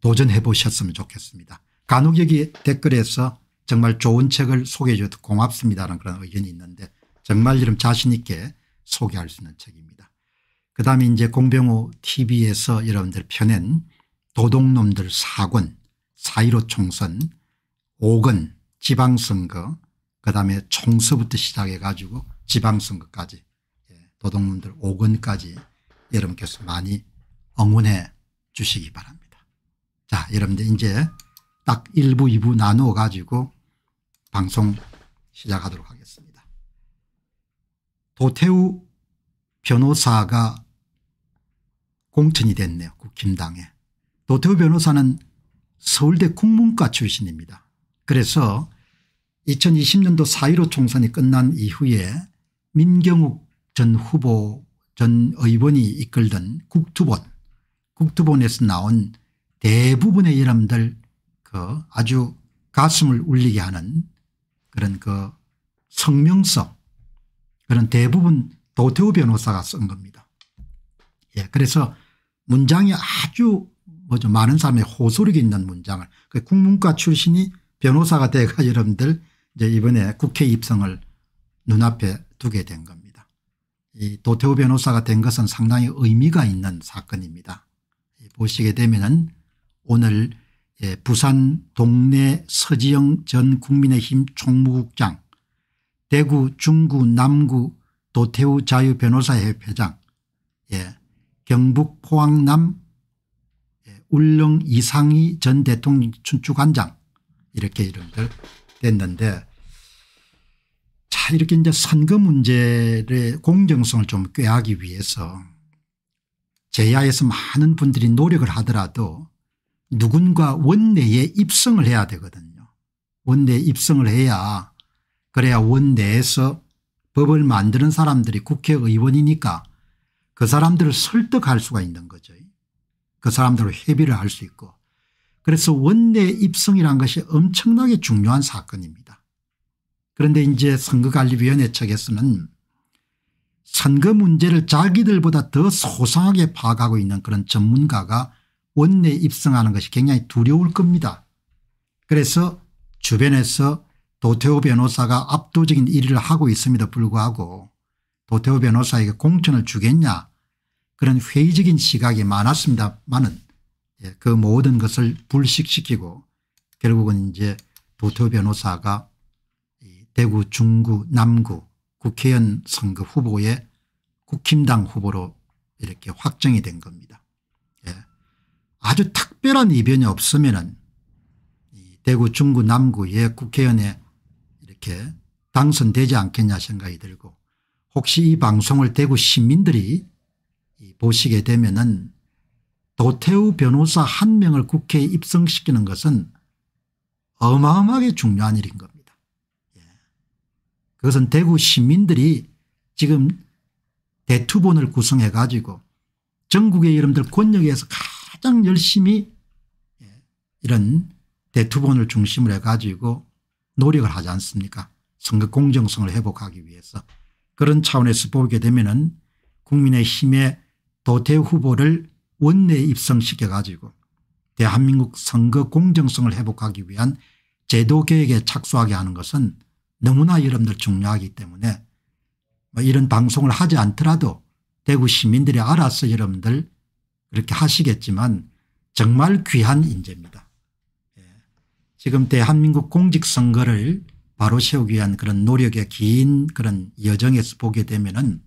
도전해 보셨으면 좋겠습니다. 간혹 여기 댓글에서 정말 좋은 책을 소개해 줘서 고맙습니다라는 그런 의견이 있는데 정말 이름 자신 있게 소개할 수 있는 책입니다. 그 다음에 이제 공병호 tv에서 여러분들 펴낸 도둑놈들 4권 4.15 총선 5권 지방선거 그 다음에 총서부터 시작해 가지고 지방선거까지 예, 도둑놈들 5권까지 여러분께서 많이 응원해 주시기 바랍니다. 자 여러분들 이제 딱 1부 2부 나누어 가지고 방송 시작하도록 하겠습니다. 도태우 변호사가 공천이 됐네요. 국힘당에. 도태우 변호사는 서울대 국문과 출신입니다. 그래서 2020년도 4.15 총선이 끝난 이후에 민경욱 전 후보 전 의원이 이끌던 국투본 국투본에서 나온 대부분의 이름들 그 아주 가슴을 울리게 하는 그런 그 성명서 그런 대부분 도태우 변호사가 쓴 겁니다. 예, 그래서 문장이 아주 뭐죠 많은 사람의 호소력이 있는 문장을 그 국문과 출신이 변호사가 돼가 여러분들 이제 이번에 국회 입성을 눈앞에 두게 된 겁니다. 이 도태우 변호사가 된 것은 상당히 의미가 있는 사건입니다. 보시게 되면은 오늘 예, 부산 동네 서지영 전 국민의힘 총무국장 대구 중구 남구 도태우 자유변호사협 회장 예, 경북 포항남 예, 울릉 이상희 전 대통령 춘추관장 이렇게 이름들 됐는데 자 이렇게 이제 선거 문제의 공정성을 좀 꾀하기 위해서 제야에서 많은 분들이 노력을 하더라도 누군가 원내에 입성을 해야 되거든요. 원내에 입성을 해야 그래야 원내에서 법을 만드는 사람들이 국회의원이니까 그 사람들을 설득할 수가 있는 거죠. 그사람들을회비를할 수 있고 그래서 원내 입성이란 것이 엄청나게 중요한 사건입니다. 그런데 이제 선거관리위원회 측에서는 선거 문제를 자기들보다 더 소상하게 파악하고 있는 그런 전문가가 원내에 입성하는 것이 굉장히 두려울 겁니다. 그래서 주변에서 도태호 변호사가 압도적인 일을 하고 있음에도 불구하고 도태호 변호사에게 공천을 주겠냐 그런 회의적인 시각이 많았습니다만은 예, 그 모든 것을 불식시키고 결국은 이제 도태호 변호사가 대구 중구 남구 국회의원 선거 후보에 국힘당 후보로 이렇게 확정이 된 겁니다. 아주 특별한 이변이 없으면은 대구 중구 남구 예 국회의원에 이렇게 당선되지 않겠냐 생각이 들고 혹시 이 방송을 대구 시민들이 보시게 되면은 도태우 변호사 한 명을 국회에 입성시키는 것은 어마어마하게 중요한 일인 겁니다. 예. 그것은 대구 시민들이 지금 대투본을 구성해 가지고 전국의 여러분들 권력에서 가장 열심히 이런 대투본을 중심으로 해가지고 노력을 하지 않습니까 선거 공정성을 회복하기 위해서 그런 차원에서 보게 되면 국민의힘의 도태 후보를 원내에 입성시켜 가지고 대한민국 선거 공정성을 회복하기 위한 제도 개혁에 착수하게 하는 것은 너무나 여러분들 중요하기 때문에 뭐 이런 방송을 하지 않더라도 대구 시민들이 알아서 여러분들 이렇게 하시겠지만 정말 귀한 인재입니다. 예. 지금 대한민국 공직선거를 바로 세우기 위한 그런 노력의 긴 그런 여정에서 보게 되면 은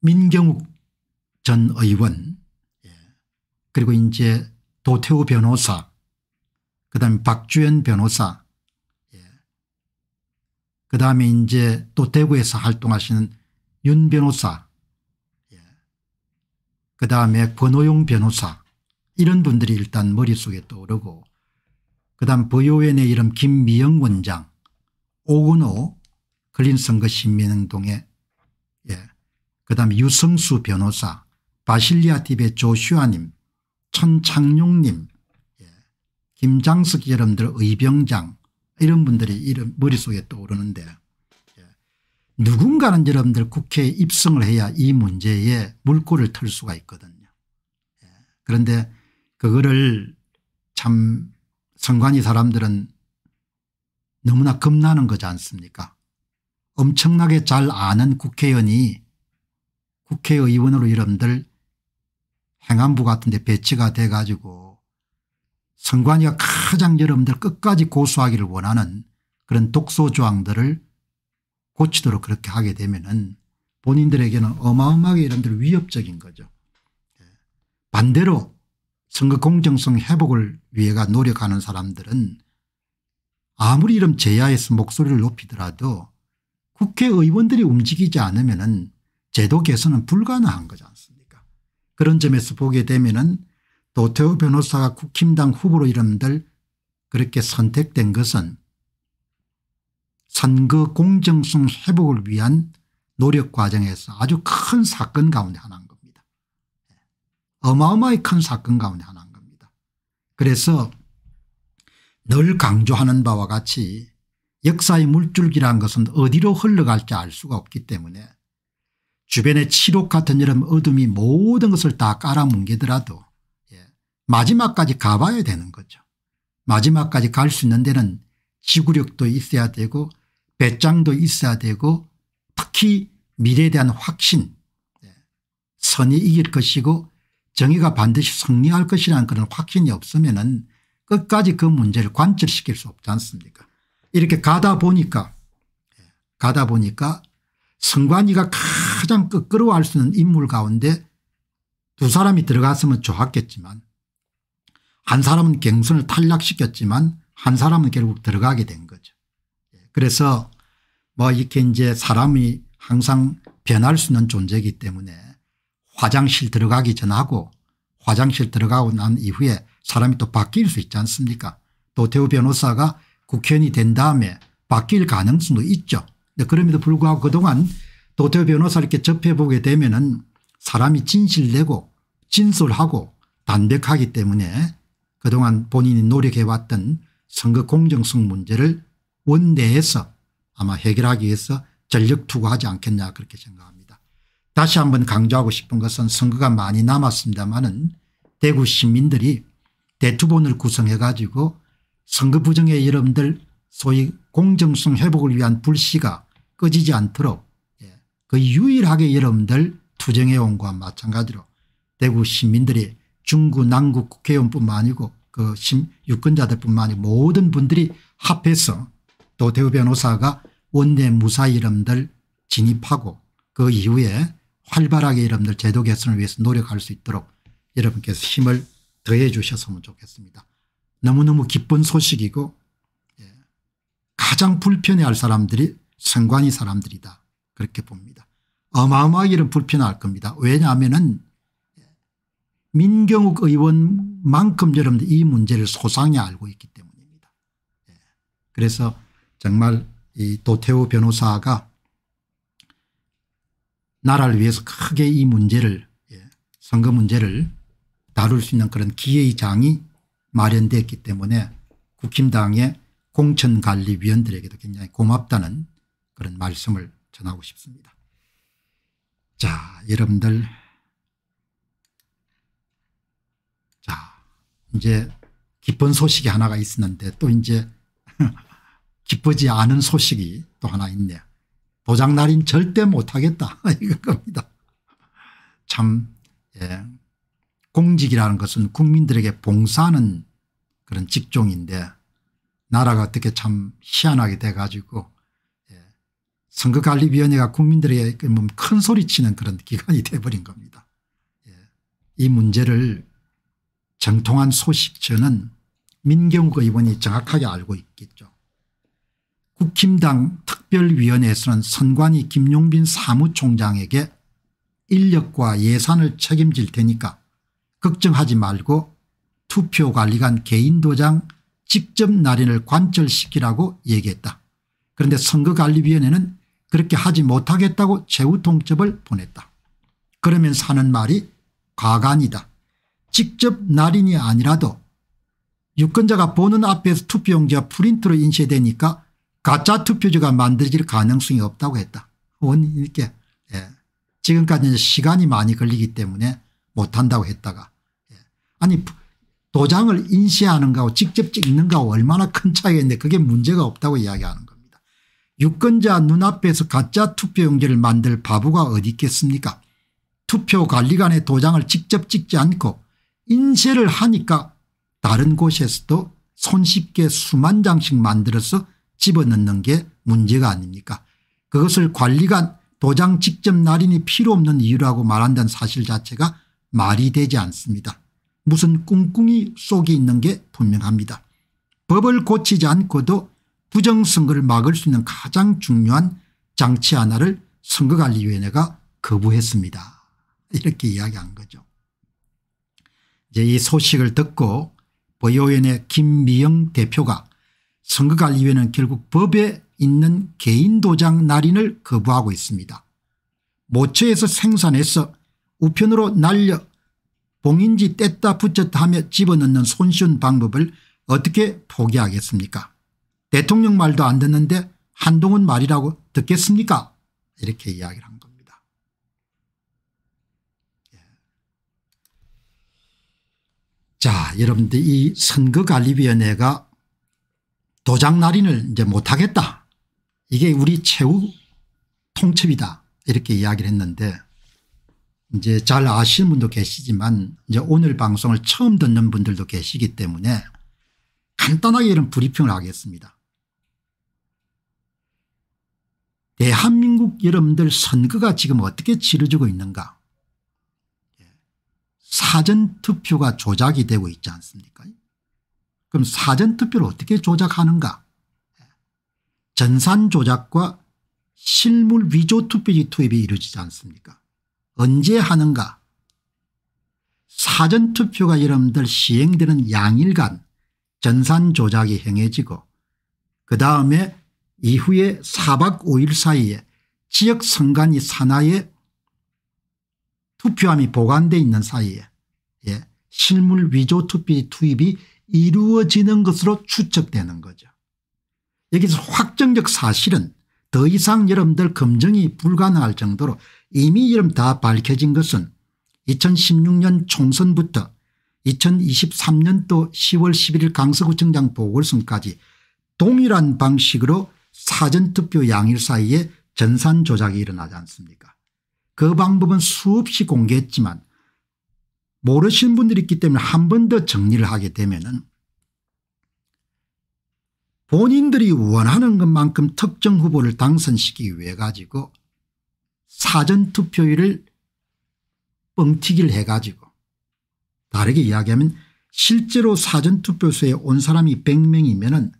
민경욱 전 의원 예. 그리고 이제 도태우 변호사 그다음에 박주현 변호사 예. 그다음에 이제 또 대구에서 활동하시는 윤 변호사 그다음에 권호용 변호사 이런 분들이 일단 머릿속에 떠오르고 그다음 보유엔의 이름 김미영 원장 오근호 클린선거 신민행동의 예. 그다음 유성수 변호사 바실리아 팁의 조슈아님 천창용님 예. 김장석 여러분들 의병장 이런 분들이 이름 머릿속에 떠오르는데 누군가는 여러분들 국회에 입성을 해야 이 문제에 물꼬를 틀 수가 있거든요. 예. 그런데 그거를 참 선관위 사람들은 너무나 겁나는 거지 않습니까 엄청나게 잘 아는 국회의원이 국회의원으로 여러분들 행안부 같은 데 배치가 돼 가지고 선관위가 가장 여러분들 끝까지 고수하기를 원하는 그런 독소조항들을 고치도록 그렇게 하게 되면은 본인들에게는 어마어마하게 이런들 위협적인 거죠. 예. 반대로 선거 공정성 회복을 위해가 노력하는 사람들은 아무리 이런 제야에서 목소리를 높이더라도 국회의원들이 움직이지 않으면 은 제도 개선은 불가능한 거지 않습니까 그런 점에서 보게 되면 은 노태우 변호사가 국힘당 후보로 이름들 그렇게 선택된 것은 선거 그 공정성 회복을 위한 노력 과정에서 아주 큰 사건 가운데 하나인 겁니다. 어마어마히 큰 사건 가운데 하나인 겁니다. 그래서 늘 강조하는 바와 같이 역사의 물줄기란 것은 어디로 흘러갈지 알 수가 없기 때문에 주변의 치록 같은 이런 어둠이 모든 것을 다 깔아뭉개더라도 예, 마지막까지 가봐야 되는 거죠. 마지막까지 갈 수 있는 데는 지구력도 있어야 되고 배짱도 있어야 되고 특히 미래에 대한 확신 네, 선이 이길 것이고 정의가 반드시 승리할 것이라는 그런 확신이 없으면 은 끝까지 그 문제를 관철시킬 수 없지 않습니까 이렇게 가다 보니까 네, 가다 보니까 성관이가 가장 끄러워할수 있는 인물 가운데 두 사람이 들어갔으면 좋았겠지만 한 사람은 경선을 탈락시켰지만 한 사람은 결국 들어가게 된 그래서 뭐 이렇게 이제 사람이 항상 변할 수 있는 존재이기 때문에 화장실 들어가기 전하고 화장실 들어가고 난 이후에 사람이 또 바뀔 수 있지 않습니까 도태우 변호사가 국회의원이 된 다음에 바뀔 가능성도 있죠. 그럼에도 불구하고 그동안 도태우 변호사 이렇게 접해보게 되면 은 사람이 진실되고 진술하고 담백하기 때문에 그동안 본인이 노력해왔던 선거 공정성 문제를 원내에서 아마 해결하기 위해서 전력 투구하지 않겠냐 그렇게 생각합니다. 다시 한번 강조하고 싶은 것은 선거가 많이 남았습니다마는 대구 시민들이 대투본을 구성해 가지고 선거 부정의 여러분들 소위 공정성 회복을 위한 불씨가 꺼지지 않도록 예, 그 유일하게 여러분들 투쟁해 온 것과 마찬가지로 대구 시민들이 중구 남구 국회의원뿐만 아니고 그 유권자들뿐만 아니고 모든 분들이 합해서 또대우 변호사가 원내 무사 이름들 진입하고 그 이후에 활발하게 이름들 제도 개선을 위해서 노력할 수 있도록 여러분께서 힘을 더해 주셨으면 좋겠습니다. 너무너무 기쁜 소식이고 예, 가장 불편해할 사람들이 선관위 사람들이다 그렇게 봅니다. 어마어마하게 이 불편할 겁니다. 왜냐하면 민경욱 의원만큼 여러분들 이이 문제를 소상히 알고 있기 때문입니다. 예, 그래서 정말 이 도태우 변호사가 나라를 위해서 크게 이 문제를 예, 선거 문제를 다룰 수 있는 그런 기회의 장이 마련됐기 때문에 국힘당의 공천관리위원들에게도 굉장히 고맙다는 그런 말씀을 전하고 싶습니다. 자 여러분들 자 이제 기쁜 소식이 하나가 있었는데 또 이제 기쁘지 않은 소식이 또 하나 있네요. 도장날인 절대 못하겠다 이거 겁니다. 참 예. 공직이라는 것은 국민들에게 봉사하는 그런 직종인데 나라가 어떻게 참 희한하게 돼 가지고 예. 선거관리위원회가 국민들에게 뭐 큰 소리치는 그런 기관이 돼버린 겁니다. 예. 이 문제를 정통한 소식 저는 민경욱 의원이 정확하게 알고 있겠죠. 국힘당 특별위원회에서는 선관위 김용빈 사무총장에게 인력과 예산을 책임질 테니까 걱정하지 말고 투표관리관 개인도장 직접 날인을 관철시키라고 얘기했다. 그런데 선거관리위원회는 그렇게 하지 못하겠다고 최후 통첩을 보냈다. 그러면사는 말이 과간이다. 직접 날인이 아니라도 유권자가 보는 앞에서 투표용지와 프린트로 인쇄되니까 가짜 투표지가 만들어질 가능성이 없다고 했다. 이렇게 예. 지금까지는 시간이 많이 걸리기 때문에 못한다고 했다가 예. 아니 도장을 인쇄하는가와 직접 찍는가와 얼마나 큰 차이가 데 그게 문제가 없다고 이야기하는 겁니다. 유권자 눈앞에서 가짜 투표용지를 만들 바보가 어디 있겠습니까 투표관리관의 도장을 직접 찍지 않고 인쇄를 하니까 다른 곳에서도 손쉽게 수만 장씩 만들어서 집어넣는 게 문제가 아닙니까 그것을 관리관 도장 직접 날인이 필요 없는 이유라고 말한다는 사실 자체가 말이 되지 않습니다. 무슨 꿍꿍이 속에 있는 게 분명합니다. 법을 고치지 않고도 부정선거를 막을 수 있는 가장 중요한 장치 하나를 선거관리위원회가 거부했습니다. 이렇게 이야기한 거죠. 이제 이 소식을 듣고 보위원회 김미영 대표가 선거관리위원회는 결국 법에 있는 개인도장 날인을 거부하고 있습니다. 모처에서 생산해서 우편으로 날려 봉인지 뗐다 붙였다 하며 집어넣는 손쉬운 방법을 어떻게 포기하겠습니까 대통령 말도 안 듣는데 한동훈 말이라고 듣겠습니까 이렇게 이야기를 한 겁니다. 예. 자 여러분들 이 선거관리위원회가 도장 날인을 이제 못하겠다. 이게 우리 최후 통첩이다. 이렇게 이야기를 했는데 이제 잘 아시는 분도 계시지만 이제 오늘 방송을 처음 듣는 분들도 계시기 때문에 간단하게 이런 브리핑을 하겠습니다. 대한민국 여러분들 선거가 지금 어떻게 치러지고 있는가 예. 사전투표가 조작이 되고 있지 않습니까 그럼 사전투표를 어떻게 조작하는가 전산 조작과 실물 위조 투표지 투입이 이루어지지 않습니까 언제 하는가 사전투표가 여러분들 시행되는 양일간 전산 조작이 행해지고 그 다음에 이후에 4박 5일 사이에 지역 선관위 산하에 투표함이 보관되어 있는 사이에 예, 실물 위조 투표 투입이 이루어지는 것으로 추측되는 거죠. 여기서 확정적 사실은 더 이상 여러분들 검증이 불가능할 정도로 이미 여러다 밝혀진 것은 2016년 총선부터 2023년도 10월 11일 강서구청장 보궐선까지 동일한 방식으로 사전투표 양일 사이에 전산 조작이 일어나지 않습니까 그 방법은 수없이 공개했지만 모르시는 분들이 있기 때문에 한 번 더 정리를 하게 되면은 본인들이 원하는 것만큼 특정 후보를 당선시키기 위해 가지고 사전투표율을 뻥튀기를 해 가지고 다르게 이야기하면 실제로 사전투표소에 온 사람이 100명이면 은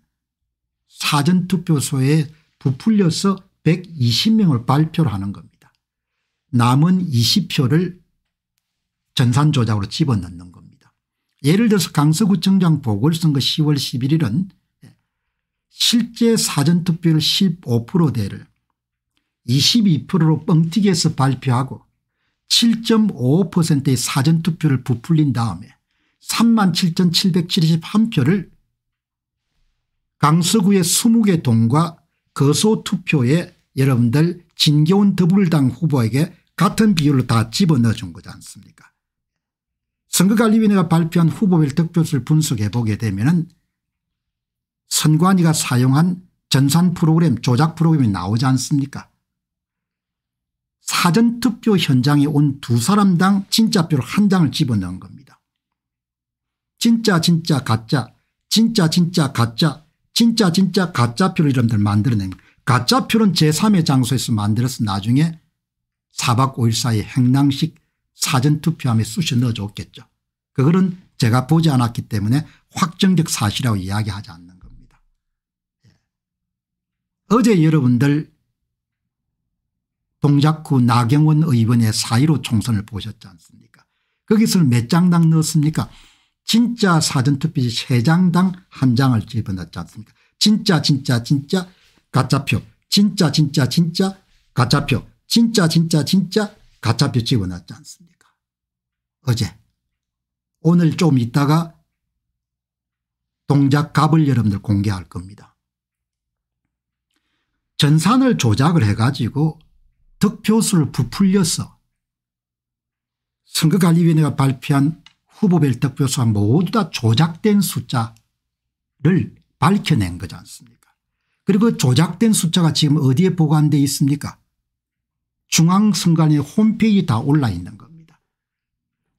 사전투표소에 부풀려서 120명을 발표를 하는 겁니다. 남은 20표를 전산조작으로 집어넣는 겁니다. 예를 들어서 강서구청장 보궐선거 10월 11일은 실제 사전투표율 15%대를 22%로 뻥튀기해서 발표하고 7 5의 사전투표를 부풀린 다음에 37,771표를 강서구의 20개 동과 거소투표에 여러분들 진겨운 더불당 후보에게 같은 비율로 다 집어넣어 준 거지 않습니까 선거관리위원회가 발표한 후보별 득표수를 분석해 보게 되면 선관위가 사용한 전산 프로그램 조작 프로그램이 나오지 않습니까 사전투표 현장에 온 두 사람당 진짜표를 한 장을 집어넣은 겁니다. 진짜 진짜 가짜 진짜 진짜 가짜 진짜 진짜 가짜표를 이름들 만들어낸 가짜표는 제3의 장소에서 만들어서 나중에 4박 5일 사이 행랑식 사전투표함에 쑤셔 넣어줬겠죠. 그거는 제가 보지 않았기 때문에 확정적 사실이라고 이야기하지 않는 겁니다. 예. 어제 여러분들 동작구 나경원 의원의 사1로 총선을 보셨지 않습니까 거기서 몇 장당 넣었습니까 진짜 사전투표지 장당한 장을 집어넣지 않습니까 진짜 진짜 진짜 가짜표 진짜 진짜 진짜 가짜표 진짜 진짜 진짜 가짜표 집어넣지 않습니까 어제 오늘 좀 있다가 동작갑을 여러분들 공개할 겁니다. 전산을 조작을 해가지고 득표수를 부풀려서 선거관리위원회가 발표한 후보별 득표수가 모두 다 조작된 숫자를 밝혀낸 거지 않습니까 그리고 그 조작된 숫자가 지금 어디에 보관되어 있습니까 중앙선관위 홈페이지 에다 올라 있는 거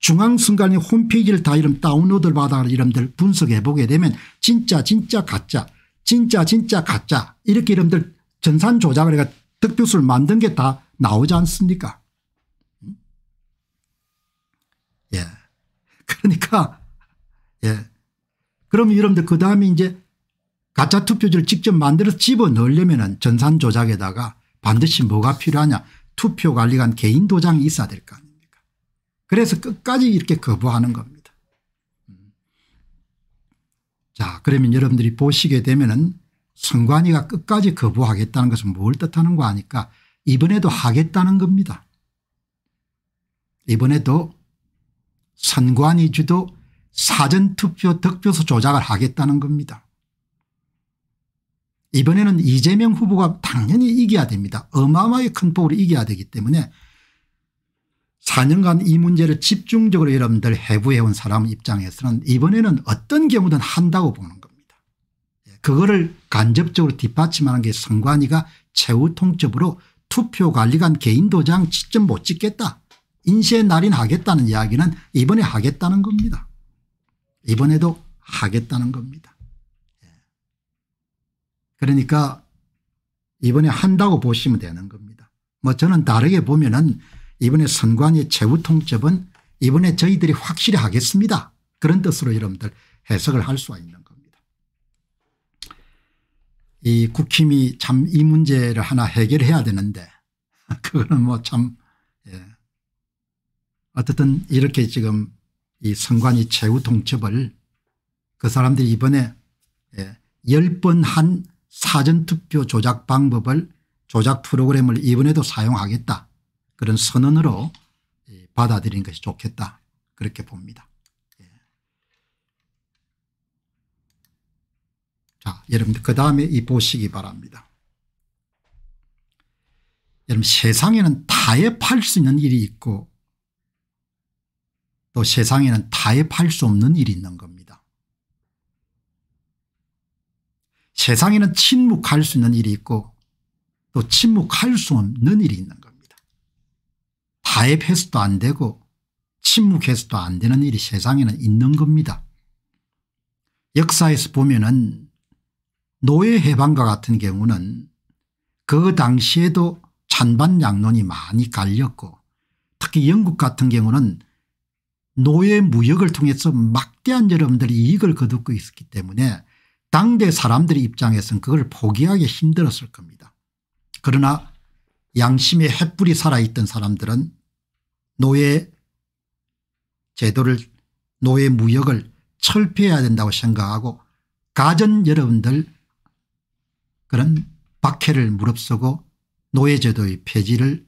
중앙순간위 홈페이지를 다 이름 다운로드를 받아 이름들 분석해 보게 되면 진짜 진짜 가짜 진짜 진짜 가짜 이렇게 이름들 전산 조작을 해가 득표수를 만든 게 다 나오지 않습니까 음? 예 그러니까 예 그럼 이름들 그 다음에 이제 가짜 투표지를 직접 만들어서 집어넣으려면 전산 조작에다가 반드시 뭐가 필요하냐 투표관리관 개인 도장이 있어야 될까 그래서 끝까지 이렇게 거부하는 겁니다. 음. 자 그러면 여러분들이 보시게 되면 은 선관위가 끝까지 거부하겠다는 것은 뭘 뜻하는 거 아니까 이번에도 하겠다는 겁니다. 이번에도 선관위 주도 사전투표 득표소 조작을 하겠다는 겁니다. 이번에는 이재명 후보가 당연히 이겨야 됩니다. 어마어마하게 큰 폭으로 이겨야 되기 때문에 4년간 이 문제를 집중적으로 여러분들 해부해온 사람 입장에서는 이번에는 어떤 경우든 한다고 보는 겁니다. 예, 그거를 간접적으로 뒷받침하는 게 선관위가 최후 통첩으로 투표관리관 개인도장 직접 못 찍겠다. 인쇄 날인 하겠다는 이야기는 이번에 하겠다는 겁니다. 이번에도 하겠다는 겁니다. 예. 그러니까 이번에 한다고 보시면 되는 겁니다. 뭐 저는 다르게 보면은 이번에 선관위 최후통첩은 이번에 저희들이 확실히 하겠습니다. 그런 뜻으로 여러분들 해석을 할 수가 있는 겁니다. 이 국힘이 참 이 문제를 하나 해결해야 되는데 그거는 뭐참 예. 어쨌든 이렇게 지금 이 선관위 최후 통첩을 그 사람들이 이번에 예, 10번 한 사전투표 조작 방법을 조작 프로그램을 이번에도 사용하겠다 그런 선언으로 예, 받아들인 것이 좋겠다 그렇게 봅니다. 예. 자 여러분들 그 다음에 이 보시기 바랍니다. 여러분 세상에는 타협할 수 있는 일이 있고 또 세상에는 타협할 수 없는 일이 있는 겁니다. 세상에는 침묵할 수 있는 일이 있고 또 침묵할 수 없는 일이 있는 타협해서도 안 되고 침묵해서도 안 되는 일이 세상에는 있는 겁니다. 역사에서 보면 은 노예 해방과 같은 경우는 그 당시에도 찬반 양론이 많이 갈렸고 특히 영국 같은 경우는 노예 무역을 통해서 막대한 여러분들이 이익을 거두고 있었기 때문에 당대 사람들의 입장에서는 그걸 포기하기 힘들었을 겁니다. 그러나 양심의 햇불이 살아있던 사람들은 노예 제도를 노예 무역을 철폐해야 된다고 생각하고 가전 여러분들 그런 박해를 무릅쓰고 노예제도의 폐지를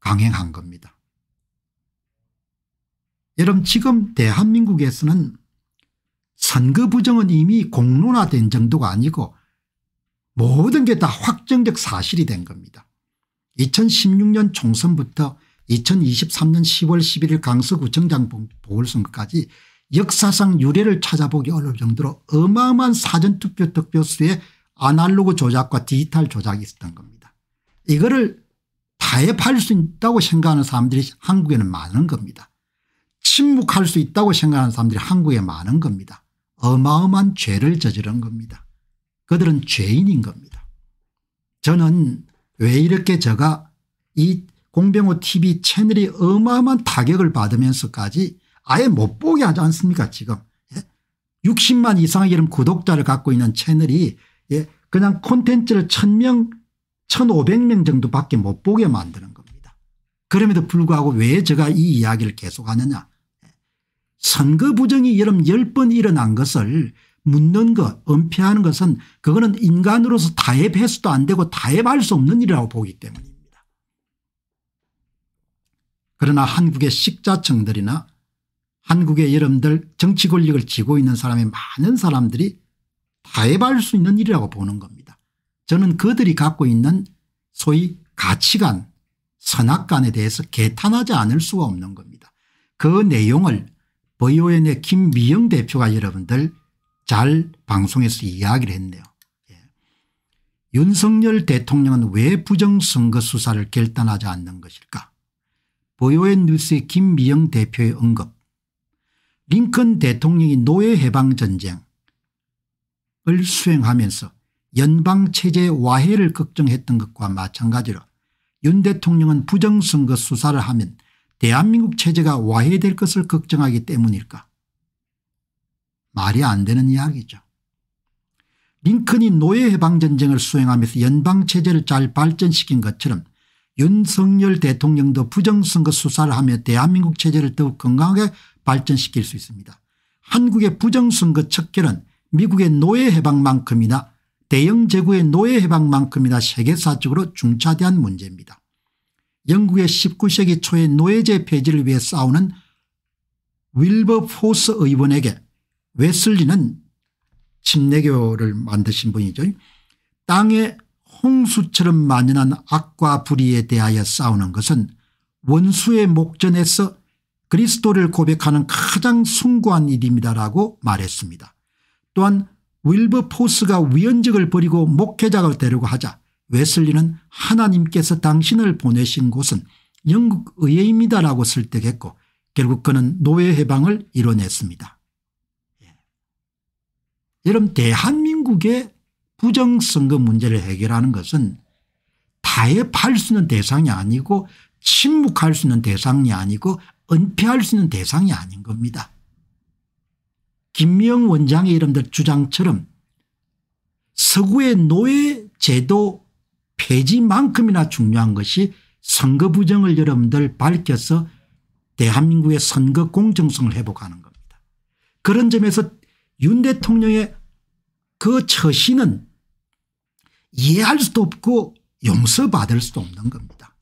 강행한 겁니다. 여러분 지금 대한민국에서는 선거 부정은 이미 공론화된 정도가 아니고 모든 게 다 확정적 사실이 된 겁니다. 2016년 총선부터 2023년 10월 11일 강서구청장 보궐선거까지 역사상 유례를 찾아보기 어려울 정도로 어마어마한 사전투표 득표수의 아날로그 조작과 디지털 조작이 있었던 겁니다. 이거를 타협할 수 있다고 생각하는 사람들이 한국에는 많은 겁니다. 침묵할 수 있다고 생각하는 사람들이 한국에 많은 겁니다. 어마어마한 죄를 저지른 겁니다. 그들은 죄인인 겁니다. 저는 왜 이렇게 제가 이 공병호 tv 채널이 어마어마한 타격을 받으면서까지 아예 못 보게 하지 않습니까 지금 60만 예? 이상의 이런 구독자를 갖고 있는 채널이 예, 그냥 콘텐츠를 1000명 1500명 정도밖에 못 보게 만드는 겁니다. 그럼에도 불구하고 왜 제가 이 이야기를 계속하느냐 예. 선거 부정이 여름 10번 일어난 것을 묻는 것 은폐하는 것은 그거는 인간으로서 타협해서도 안 되고 타협할 수 없는 일이라고 보기 때문입니다. 그러나 한국의 식자층들이나 한국의 여러분들 정치 권력을 쥐고 있는 사람이 많은 사람들이 다해봐할 수 있는 일이라고 보는 겁니다. 저는 그들이 갖고 있는 소위 가치관 선악관에 대해서 개탄하지 않을 수가 없는 겁니다. 그 내용을 보 o 오의 김미영 대표가 여러분들 잘 방송에서 이야기를 했네요. 예. 윤석열 대통령은 왜 부정선거 수사를 결단하지 않는 것일까 보이오 뉴스의 김미영 대표의 언급 링컨 대통령이 노예해방전쟁을 수행하면서 연방체제의 와해를 걱정했던 것과 마찬가지로 윤 대통령은 부정선거 수사를 하면 대한민국 체제가 와해될 것을 걱정하기 때문일까 말이 안 되는 이야기죠. 링컨이 노예해방전쟁을 수행하면서 연방체제를 잘 발전시킨 것처럼 윤석열 대통령도 부정선거 수사를 하며 대한민국 체제를 더욱 건강하게 발전시킬 수 있습니다. 한국의 부정선거 척결은 미국의 노예해방만큼이나 대영제국의 노예해방만큼이나 세계사적으로 중차대한 문제입니다. 영국의 19세기 초에 노예제 폐지를 위해 싸우는 윌버포스 의원에게 웨슬리는 침례교를 만드신 분이죠. 땅에 홍수처럼 만연한 악과 불의에 대하여 싸우는 것은 원수의 목전에서 그리스도를 고백하는 가장 숭고한 일입니다라고 말했습니다. 또한 윌버포스가 위원직을 버리고 목회자가 되려고 하자 웨슬리는 하나님께서 당신을 보내신 곳은 영국 의회입니다라고 설득했고 결국 그는 노예 해방을 이뤄냈습니다. 여러분 예. 대한민국의 부정선거 문제를 해결하는 것은 타협할 수 있는 대상이 아니고 침묵할 수 있는 대상이 아니고 은폐할 수 있는 대상이 아닌 겁니다. 김명 원장의 이름들 주장처럼 서구의 노예 제도 폐지만큼이나 중요한 것이 선거 부정을 여러분들 밝혀서 대한민국의 선거 공정성을 회복하는 겁니다. 그런 점에서 윤 대통령의 그 처신은 이해할 수도 없고 용서받을 수도 없는 겁니다.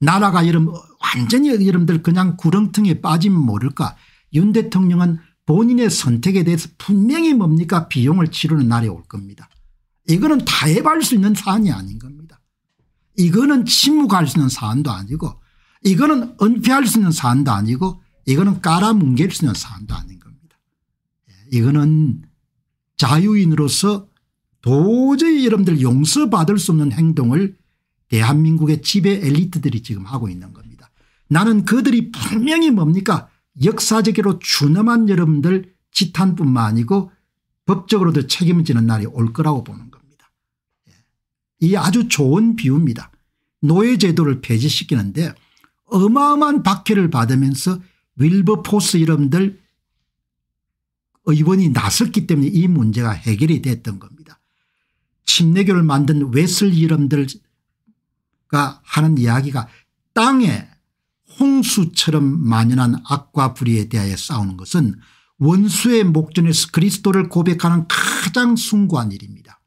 나라가 여러분 완전히 여러분들 그냥 구렁텅이 빠지면 모를까 윤 대통령은 본인의 선택에 대해서 분명히 뭡니까 비용을 치르는 날이 올 겁니다. 이거는 타협할 수 있는 사안이 아닌 겁니다. 이거는 침묵할 수 있는 사안도 아니고 이거는 은폐할 수 있는 사안도 아니고 이거는 깔아뭉갤 수 있는 사안도 아닌 겁니다. 예, 이거는 자유인으로서 도저히 여러분들 용서받을 수 없는 행동을 대한민국의 지배 엘리트들이 지금 하고 있는 겁니다. 나는 그들이 분명히 뭡니까 역사적으로 준엄한 여러분들 지탄뿐만 아니고 법적으로도 책임 지는 날이 올 거라고 보는 겁니다. 예. 이 아주 좋은 비유입니다. 노예 제도를 폐지시키는데 어마어마한 박해를 받으면서 윌버포스 여러분들 의원이 나섰기 때문에 이 문제가 해결이 됐던 겁니다. 침례교를 만든 웨슬 이름들과 하는 이야기가 땅에 홍수처럼 만연한 악과 불의에 대하여 싸우는 것은 원수의 목전에서 그리스도를 고백하는 가장 숭고한 일입니다.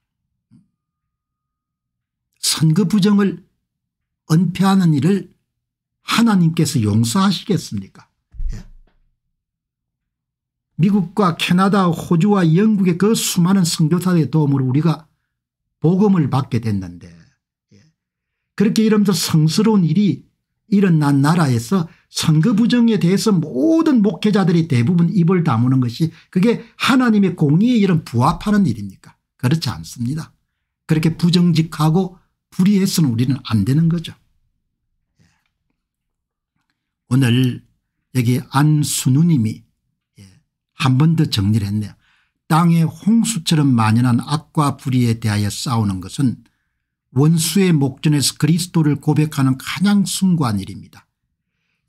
선거 부정을 은폐하는 일을 하나님께서 용서하시겠습니까 예. 미국과 캐나다 호주와 영국의 그 수많은 선교사의 도움으로 우리가 복음을 받게 됐는데 예. 그렇게 이름서 성스러운 일이 일어난 나라에서 선거 부정에 대해서 모든 목회자들이 대부분 입을 다무는 것이 그게 하나님의 공의에 이런 부합하는 일입니까 그렇지 않습니다. 그렇게 부정직하고 불의해서는 우리는 안 되는 거죠. 예. 오늘 여기 안순우님이 예, 한번 더 정리를 했네요. 땅의 홍수처럼 만연한 악과 불의에 대하여 싸우는 것은 원수의 목전에서 그리스도를 고백하는 가장 숭고한 일입니다.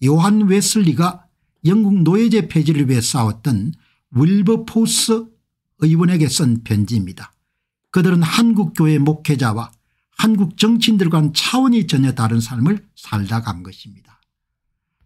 요한 웨슬리가 영국 노예제 폐지를 위해 싸웠던 윌버포스 의원에게 쓴 편지입니다. 그들은 한국교회 목회자와 한국 정치인들 과는 차원이 전혀 다른 삶을 살다 간 것입니다.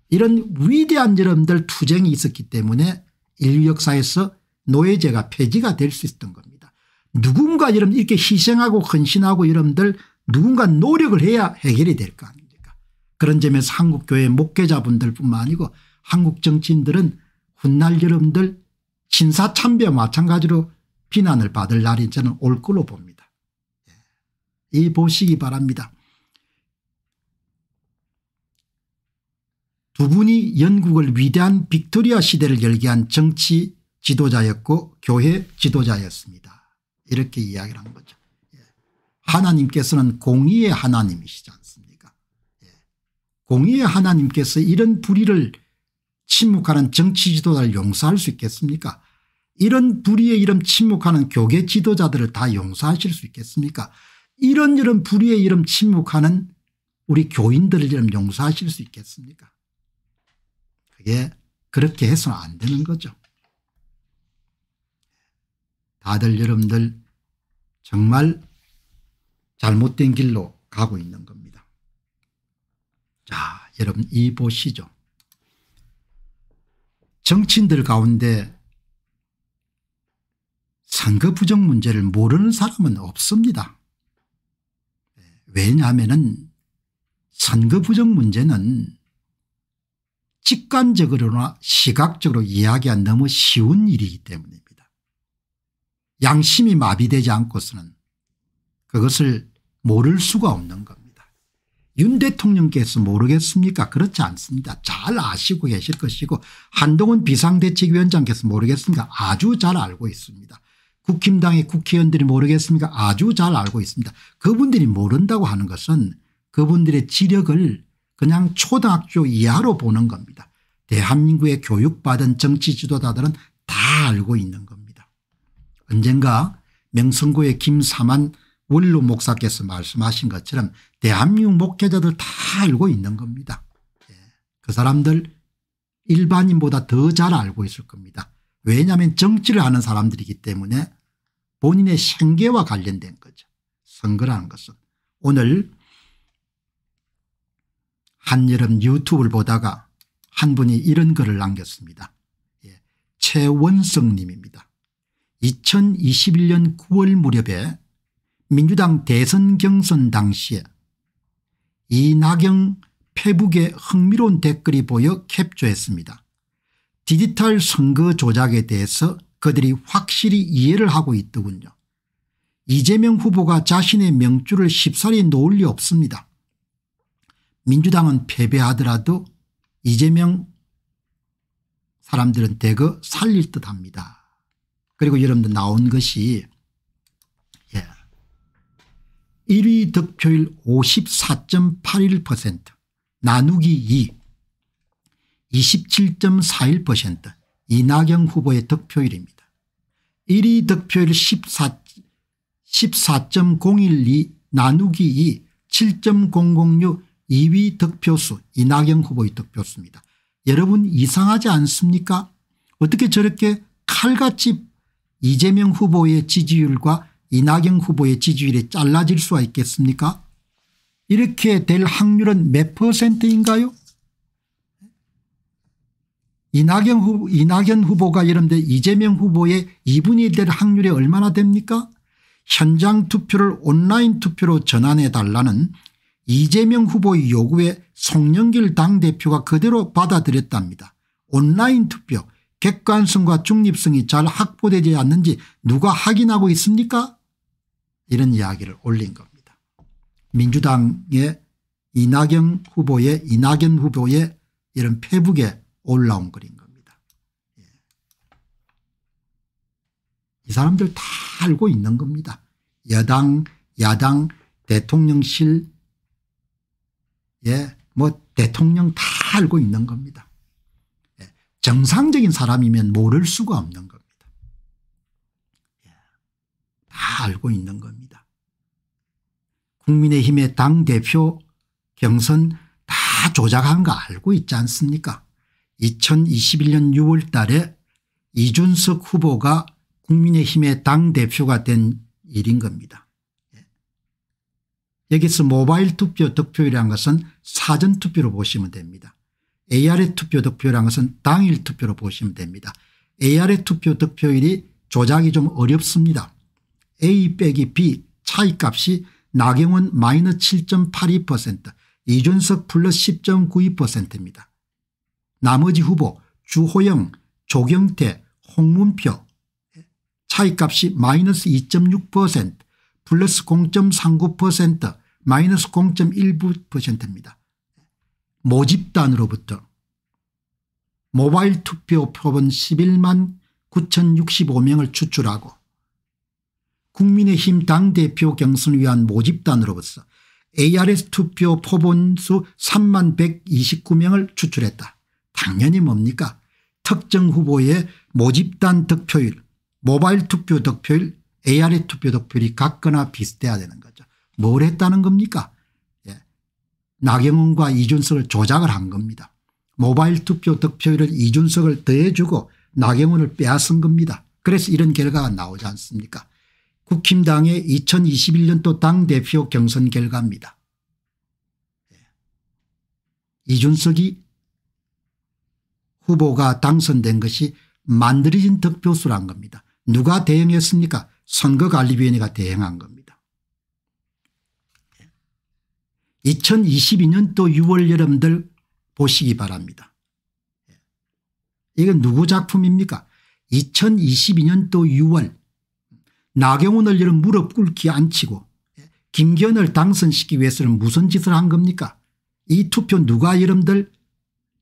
이런 위대한 여러분들 투쟁이 있었기 때문에 인류 역사에서 노예제가 폐지가 될 수 있었던 겁니다. 누군가 여러분 이렇게 희생하고 헌신하고 여러분들 누군가 노력을 해야 해결이 될 거 아닙니까 그런 점에서 한국교회 목회자분들 뿐만 아니고 한국 정치인들은 훗날 여러분들 신사참배와 마찬가지로 비난을 받을 날이 저는 올 걸로 봅니다. 예. 이 보시기 바랍니다. 두 분이 영국을 위대한 빅토리아 시대를 열게 한 정치 지도자였고 교회 지도자였습니다. 이렇게 이야기를 한 거죠. 예. 하나님께서는 공의의 하나님이시지 않습니까 예. 공의의 하나님께서 이런 불의를 침묵하는 정치 지도자를 용서할 수 있겠습니까 이런 불의에 이름 침묵하는 교계 지도자들을 다 용서하실 수 있겠습니까 이런 이런 불의에 이름 침묵하는 우리 교인들을 이름 용서하실 수 있겠습니까 그게 그렇게 해서는 안 되는 거죠. 다들 여러분들 정말 잘못된 길로 가고 있는 겁니다. 자 여러분 이 보시죠. 정치인들 가운데 선거 부정 문제를 모르는 사람은 없습니다. 네, 왜냐하면 선거 부정 문제는 직관적으로나 시각적으로 이야기가 너무 쉬운 일이기 때문입 양심이 마비되지 않고서는 그것을 모를 수가 없는 겁니다. 윤 대통령께서 모르겠습니까? 그렇지 않습니다. 잘 아시고 계실 것이고 한동훈 비상대책위원장께서 모르겠습니까? 아주 잘 알고 있습니다. 국힘당의 국회의원들이 모르겠습니까? 아주 잘 알고 있습니다. 그분들이 모른다고 하는 것은 그분들의 지력을 그냥 초등학교 이하로 보는 겁니다. 대한민국의 교육받은 정치 지도자들은 다 알고 있는 겁니다. 언젠가 명성구의 김사만 원로 목사께서 말씀하신 것처럼 대한민국 목회자들 다 알고 있는 겁니다. 예. 그 사람들 일반인보다 더 잘 알고 있을 겁니다. 왜냐하면 정치를 하는 사람들이기 때문에 본인의 생계와 관련된 거죠. 선거라는 것은. 오늘 한여름 유튜브를 보다가 한 분이 이런 글을 남겼습니다. 예. 최원성 님입니다. 2021년 9월 무렵에 민주당 대선 경선 당시에 이낙영 페북에 흥미로운 댓글이 보여 캡처했습니다. 디지털 선거 조작에 대해서 그들이 확실히 이해를 하고 있더군요. 이재명 후보가 자신의 명주를 쉽사리 놓을 리 없습니다. 민주당은 패배하더라도 이재명 사람들은 대거 살릴 듯합니다. 그리고 여러분들 나온 것이 예. 1위 득표율 54.81% 나누기 2 27.41% 이낙연 후보의 득표율입니다. 1위 득표율 14, 14.012 나누기 2 7.006 2위 득표수 이낙연 후보의 득표수입니다. 여러분 이상하지 않습니까 어떻게 저렇게 칼같이 이재명 후보의 지지율과 이낙연 후보의 지지율이 잘라질 수가 있겠습니까 이렇게 될 확률은 몇 퍼센트인가요 이낙연, 후 이낙연 후보가 이런데 이재명 후보의 2분이 될 확률이 얼마나 됩니까 현장 투표를 온라인 투표로 전환해 달라는 이재명 후보의 요구에 송영길 당대표가 그대로 받아들였답니다. 온라인 투표 객관성과 중립성이 잘 확보되지 않는지 누가 확인하고 있습니까 이런 이야기를 올린 겁니다. 민주당의 이낙연 후보의 이낙연 후보의 이런 페북에 올라온 글인 겁니다. 예. 이 사람들 다 알고 있는 겁니다. 여당 야당 대통령실 예뭐 대통령 다 알고 있는 겁니다. 정상적인 사람이면 모를 수가 없는 겁니다. 예. 다 알고 있는 겁니다. 국민의힘의 당대표 경선 다 조작한 거 알고 있지 않습니까 2021년 6월 달에 이준석 후보가 국민의힘의 당대표가 된 일인 겁니다. 예. 여기서 모바일 투표 득표율이란 것은 사전투표로 보시면 됩니다. AR의 투표 득표라는 것은 당일 투표로 보시면 됩니다. AR의 투표 득표율이 조작이 좀 어렵습니다. A 빼기 B 차이값이 나경원 마이너7.82% 이준석 플러스 10.92%입니다. 나머지 후보 주호영 조경태 홍문표 차이값이 마이너스 2.6% 플러스 0.39% 마이너스 0.1%입니다. 모집단으로부터 모바일 투표 표본 11만 9,065명을 추출하고 국민의힘 당대표 경선을 위한 모집단으로부터 ARS 투표 표본수 3만 129명을 추출했다. 당연히 뭡니까 특정 후보의 모집단 득표율 모바일 투표 득표율 ARS 투표 득표율이 같거나 비슷해야 되는 거죠. 뭘 했다는 겁니까 나경원과 이준석을 조작을 한 겁니다. 모바일 투표 득표율을 이준석을 더해주고 나경원을 빼앗은 겁니다. 그래서 이런 결과가 나오지 않습니까 국힘당의 2021년도 당대표 경선 결과입니다. 예. 이준석이 후보가 당선된 것이 만들어진 득표수란 겁니다. 누가 대응했습니까 선거관리위원회가 대응한 겁니다. 2022년도 6월 여러분들 보시기 바랍니다. 예. 이건 누구 작품입니까 2022년도 6월 나경원을 이런 무릎 꿇기 앉히고 예. 김기현을 당선시키기 위해서는 무슨 짓을 한 겁니까 이 투표 누가 여러분들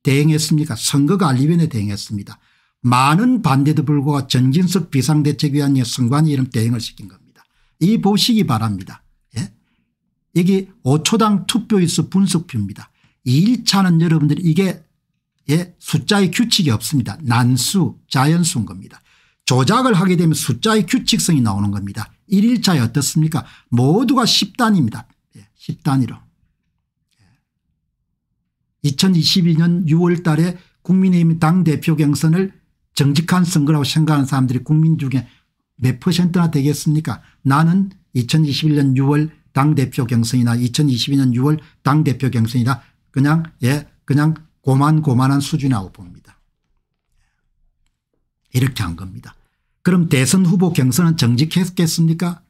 대행했습니까 선거관리위원회 대행했습니다. 많은 반대도 불구하고 전진석 비상대책위원회 선관위 이름 대행을 시킨 겁니다. 이 보시기 바랍니다. 이게 5초당 투표일수 분석표입니다. 1차는 여러분들이 이게 예, 숫자의 규칙이 없습니다. 난수 자연수인 겁니다. 조작을 하게 되면 숫자의 규칙성이 나오는 겁니다. 1일차에 어떻습니까 모두가 10단입니다. 예, 10단위로. 2022년 6월 달에 국민의힘 당대표 경선을 정직한 선거라고 생각하는 사람들이 국민 중에 몇 퍼센트나 되겠습니까 나는 2021년 6월 당대표 경선이나 2022년 6월 당대표 경선이나 그냥 예 그냥 고만고만한 수준이라고 봅니다. 이렇게 한 겁니다. 그럼 대선 후보 경선은 정직했겠습니까?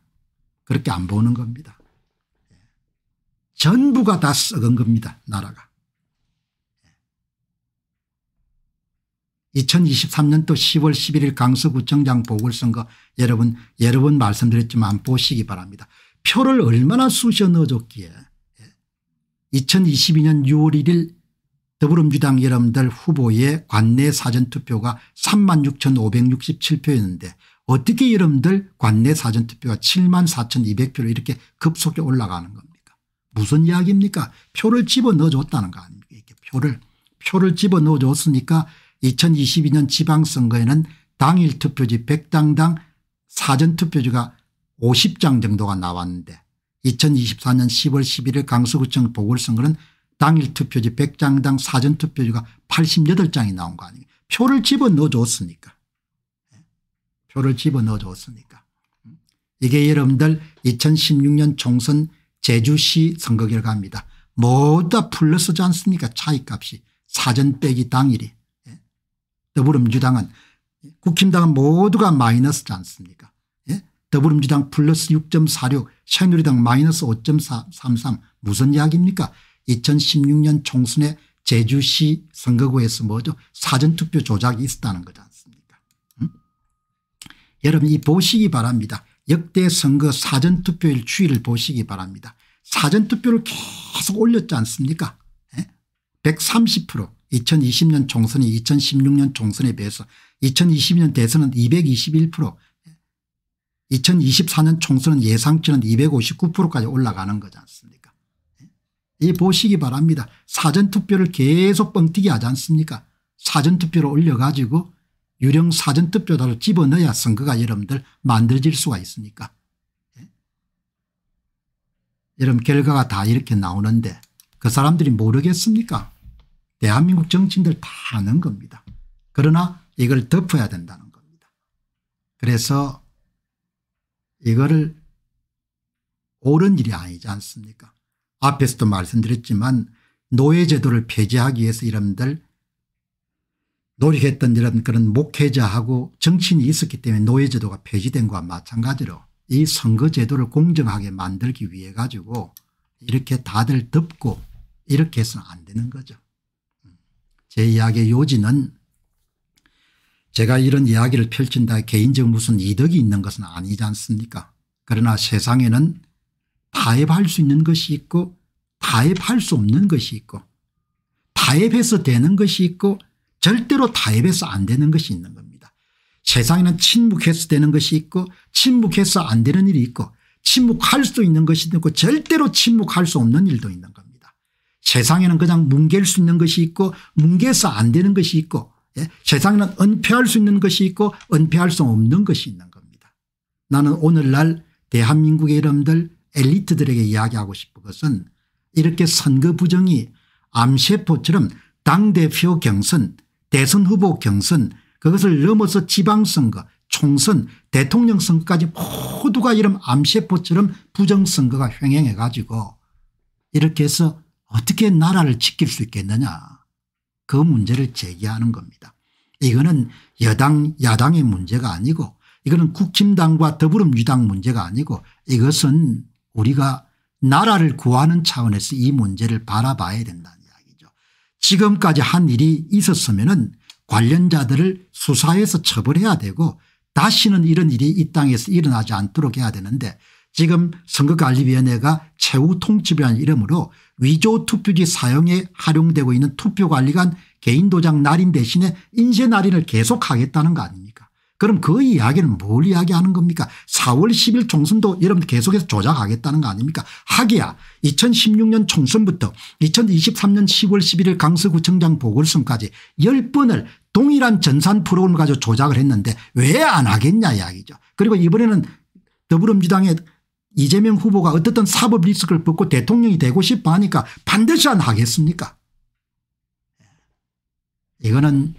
그렇게 안 보는 겁니다. 전부가 다 썩은 겁니다. 나라가. 2023년도 10월 11일 강서구청장 보궐선거 여러분 여러 번 말씀드렸지만 보시기 바랍니다. 표를 얼마나 쑤셔 넣어줬기에 2022년 6월 1일 더불어민주당 여러분들 후보의 관내 사전투표가 36,567표였는데 어떻게 여러분들 관내 사전투표가 74,200표로 이렇게 급속히 올라가는 겁니까 무슨 이야기입니까 표를 집어넣어줬다는 거 아닙니까 이렇게 표를 표를 집어넣어줬으니까 2022년 지방선거에는 당일 투표지 100당당 사전투표지가 50장 정도가 나왔는데 2024년 10월 11일 강서구청 보궐선거는 당일 투표지 100장당 사전투표지가 88장이 나온 거 아니에요. 표를 집어넣어줬으니까. 예? 표를 집어넣어줬으니까. 이게 여러분들 2016년 총선 제주시 선거 결과입니다. 모다 플러스지 않습니까 차이값이 사전 빼기 당일이. 예? 더불어민주당은 국힘당은 모두가 마이너스지 않습니까 더불어민주당 플러스 6.46 새누리당 마이너스 5.33 무슨 이야기입니까 2016년 총선에 제주시 선거구에서 뭐죠 사전투표 조작이 있었다는 거지 않습니까 음? 여러분 이 보시기 바랍니다. 역대 선거 사전투표일 추이를 보시기 바랍니다. 사전투표를 계속 올렸지 않습니까 130% 예? 2020년 총선이 2016년 총선에 비해서 2020년 대선은 221% 2024년 총선은 예상치는 259%까지 올라가는 거지 않습니까 예? 이 보시기 바랍니다. 사전투표를 계속 뻥튀기 하지 않습니까 사전투표를 올려가지고 유령 사전투표자를 집어넣어야 선거가 여러분들 만들어질 수가 있으니까 예? 여러분 결과가 다 이렇게 나오는데 그 사람들이 모르겠습니까 대한민국 정치인들 다 아는 겁니다. 그러나 이걸 덮어야 된다는 겁니다. 그래서 이거를 옳은 일이 아니지 않습니까 앞에서도 말씀드렸지만 노예제도를 폐지하기 위해서 이름들 노력했던 이런 그런 목회자하고 정치인이 있었기 때문에 노예제도가 폐지된 것과 마찬가지로 이 선거제도를 공정하게 만들기 위해 가지고 이렇게 다들 덮고 이렇게 해서는 안 되는 거죠. 음. 제 이야기의 요지는 제가 이런 이야기를 펼친다 개인적 무슨 이득이 있는 것은 아니지 않습니까 그러나 세상에는 타협할 수 있는 것이 있고 타협할 수 없는 것이 있고 타협해서 되는 것이 있고 절대로 타협해서 안 되는 것이 있는 겁니다. 세상에는 침묵해서 되는 것이 있고 침묵해서 안 되는 일이 있고 침묵할 수 있는 것이 있고 절대로 침묵할 수 없는 일도 있는 겁니다. 세상에는 그냥 뭉갤 수 있는 것이 있고 뭉개서 안 되는 것이 있고 예? 세상은 은폐할 수 있는 것이 있고 은폐할 수 없는 것이 있는 겁니다. 나는 오늘날 대한민국의 이름들 엘리트들에게 이야기하고 싶은 것은 이렇게 선거 부정이 암세포처럼 당대표 경선 대선 후보 경선 그것을 넘어서 지방선거 총선 대통령 선거까지 모두가 이런 암세포처럼 부정선거가 횡행해 가지고 이렇게 해서 어떻게 나라를 지킬 수 있겠느냐 그 문제를 제기하는 겁니다. 이거는 여당 야당의 문제가 아니고 이거는 국힘당과 더불어민주당 문제가 아니고 이것은 우리가 나라를 구하는 차원에서 이 문제를 바라봐야 된다는 이야기죠. 지금까지 한 일이 있었으면 은 관련자들을 수사해서 처벌해야 되고 다시는 이런 일이 이 땅에서 일어나지 않도록 해야 되는데 지금 선거관리위원회가 최후 통치이라는 이름으로 위조 투표지 사용에 활용되고 있는 투표관리관 개인도장 날인 대신에 인쇄 날인을 계속하겠다는 거 아닙니까 그럼 그 이야기는 뭘 이야기하는 겁니까 4월 10일 총선도 여러분 들 계속해서 조작하겠다는 거 아닙니까 하기야 2016년 총선부터 2023년 10월 11일 강서구청장 보궐선까지 10번을 동일한 전산 프로그램을 가지고 조작을 했는데 왜 안 하겠냐 이야기죠 그리고 이번에는 더불어민주당의 이재명 후보가 어떻든 사법 리스크를 벗고 대통령이 되고 싶어 하니까 반드시 안 하겠습니까 이거는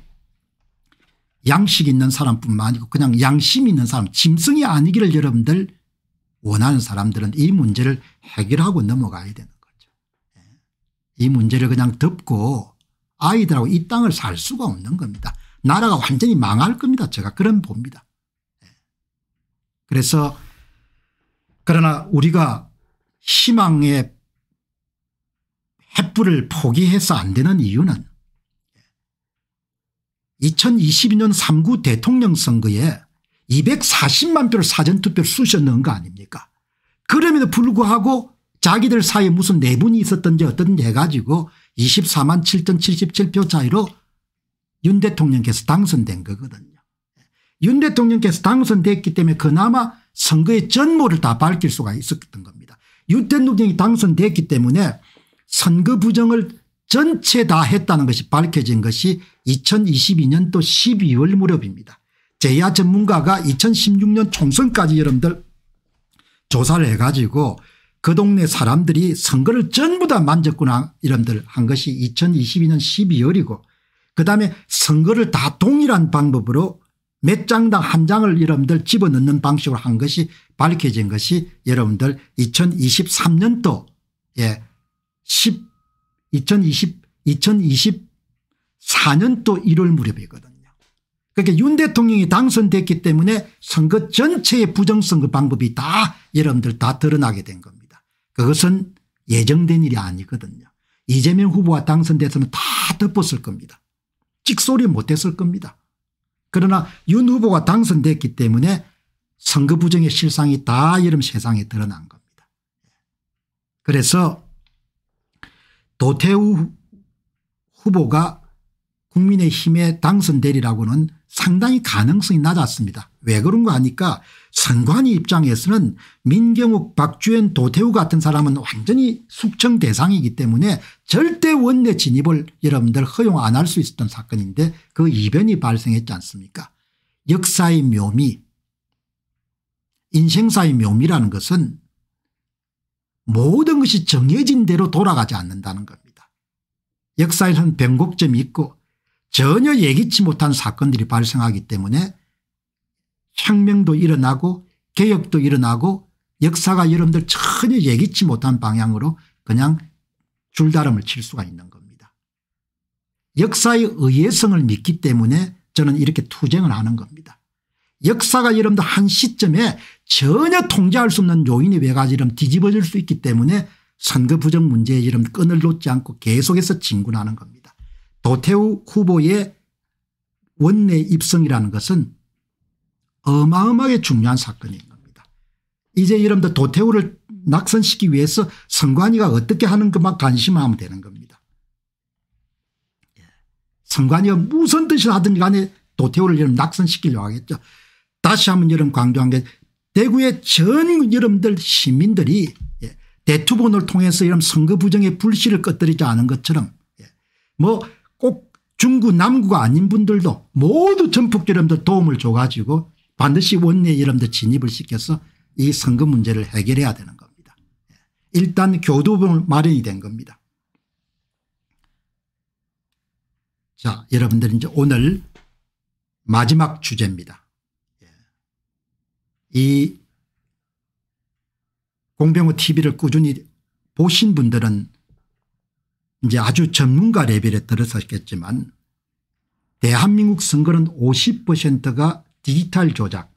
양식 있는 사람뿐만 아니고 그냥 양심 있는 사람 짐승이 아니기를 여러분들 원하는 사람들은 이 문제를 해결하고 넘어가야 되는 거죠. 예. 이 문제를 그냥 덮고 아이들하고 이 땅을 살 수가 없는 겁니다. 나라가 완전히 망할 겁니다. 제가 그런 봅니다. 예. 그래서 그러나 우리가 희망의 횃불을 포기해서 안 되는 이유는 2022년 3구 대통령 선거에 240만 표를 사전투표를 쑤셔넣은거 아닙니까 그럼에도 불구하고 자기들 사이에 무슨 내분이 있었던지 어떤지 해가지고 24만 7,077표 차이로 윤 대통령께서 당선된 거거든요. 윤 대통령께서 당선됐기 때문에 그나마 선거의 전모를 다 밝힐 수가 있었던 겁니다. 윤태 동이 당선됐기 때문에 선거 부정을 전체 다 했다는 것이 밝혀진 것이 2022년도 12월 무렵입니다. 제야 전문가가 2016년 총선까지 여러분들 조사를 해가지고 그 동네 사람들이 선거를 전부 다 만졌구나 이런들 한 것이 2022년 12월이고 그다음에 선거를 다 동일한 방법으로 몇 장당 한 장을 여러분들 집어넣는 방식으로 한 것이 밝혀진 것이 여러분들 2023년도 예, 10, 2020, 2024년도 1월 무렵이거든요. 그러니까 윤 대통령이 당선됐기 때문에 선거 전체의 부정선거 방법이 다 여러분들 다 드러나게 된 겁니다. 그것은 예정된 일이 아니거든요. 이재명 후보가 당선됐으면 다 덮었을 겁니다. 찍소리 못했을 겁니다. 그러나 윤 후보가 당선됐기 때문에 선거 부정의 실상이 다이름 세상에 드러난 겁니다. 그래서 도태우 후보가 국민의힘에 당선되리라고는 상당히 가능성이 낮았습니다. 왜 그런가 하니까 선관위 입장에서는 민경욱 박주현 도태우 같은 사람은 완전히 숙청 대상이기 때문에 절대 원내 진입을 여러분들 허용 안 할 수 있었던 사건인데 그 이변이 발생했지 않습니까 역사의 묘미 인생사의 묘미라는 것은 모든 것이 정해진 대로 돌아가지 않는다는 겁니다. 역사에는 변곡점이 있고 전혀 예기치 못한 사건들이 발생하기 때문에 혁명도 일어나고 개혁도 일어나고 역사가 여러분들 전혀 예기치 못한 방향으로 그냥 줄다름을 칠 수가 있는 겁니다. 역사의 의외성을 믿기 때문에 저는 이렇게 투쟁을 하는 겁니다. 역사가 여러분들 한 시점에 전혀 통제할 수 없는 요인이 왜가지럼 뒤집어질 수 있기 때문에 선거 부정 문제에 이런 끈을 놓지 않고 계속해서 진군하는 겁니다. 도태우 후보의 원내 입성이라는 것은 어마어마하게 중요한 사건인 겁니다. 이제 이름도 도태우를 낙선시키기 위해서 선관위가 어떻게 하는 것만 관심하면 되는 겁니다. 예. 선관위가 무슨 뜻을 하든 간에 도태우를 여름 낙선시키려고 하겠죠. 다시 한번 여름 강조한 게 대구의 전 여러분들 시민들이 예, 대투본을 통해서 이런 선거 부정의 불씨를 꺼뜨리지 않은 것처럼 예, 뭐꼭 중구 남구가 아닌 분들도 모두 전북여러분들 도움을 줘가지고 반드시 원내 여러분들 진입을 시켜서 이 선거 문제를 해결해야 되는 겁니다. 예. 일단 교도부 마련이 된 겁니다. 자 여러분들 이제 오늘 마지막 주제입니다. 예. 이 공병호 tv를 꾸준히 보신 분들은 이제 아주 전문가 레벨에 들어섰겠지만 대한민국 선거는 50%가 디지털 조작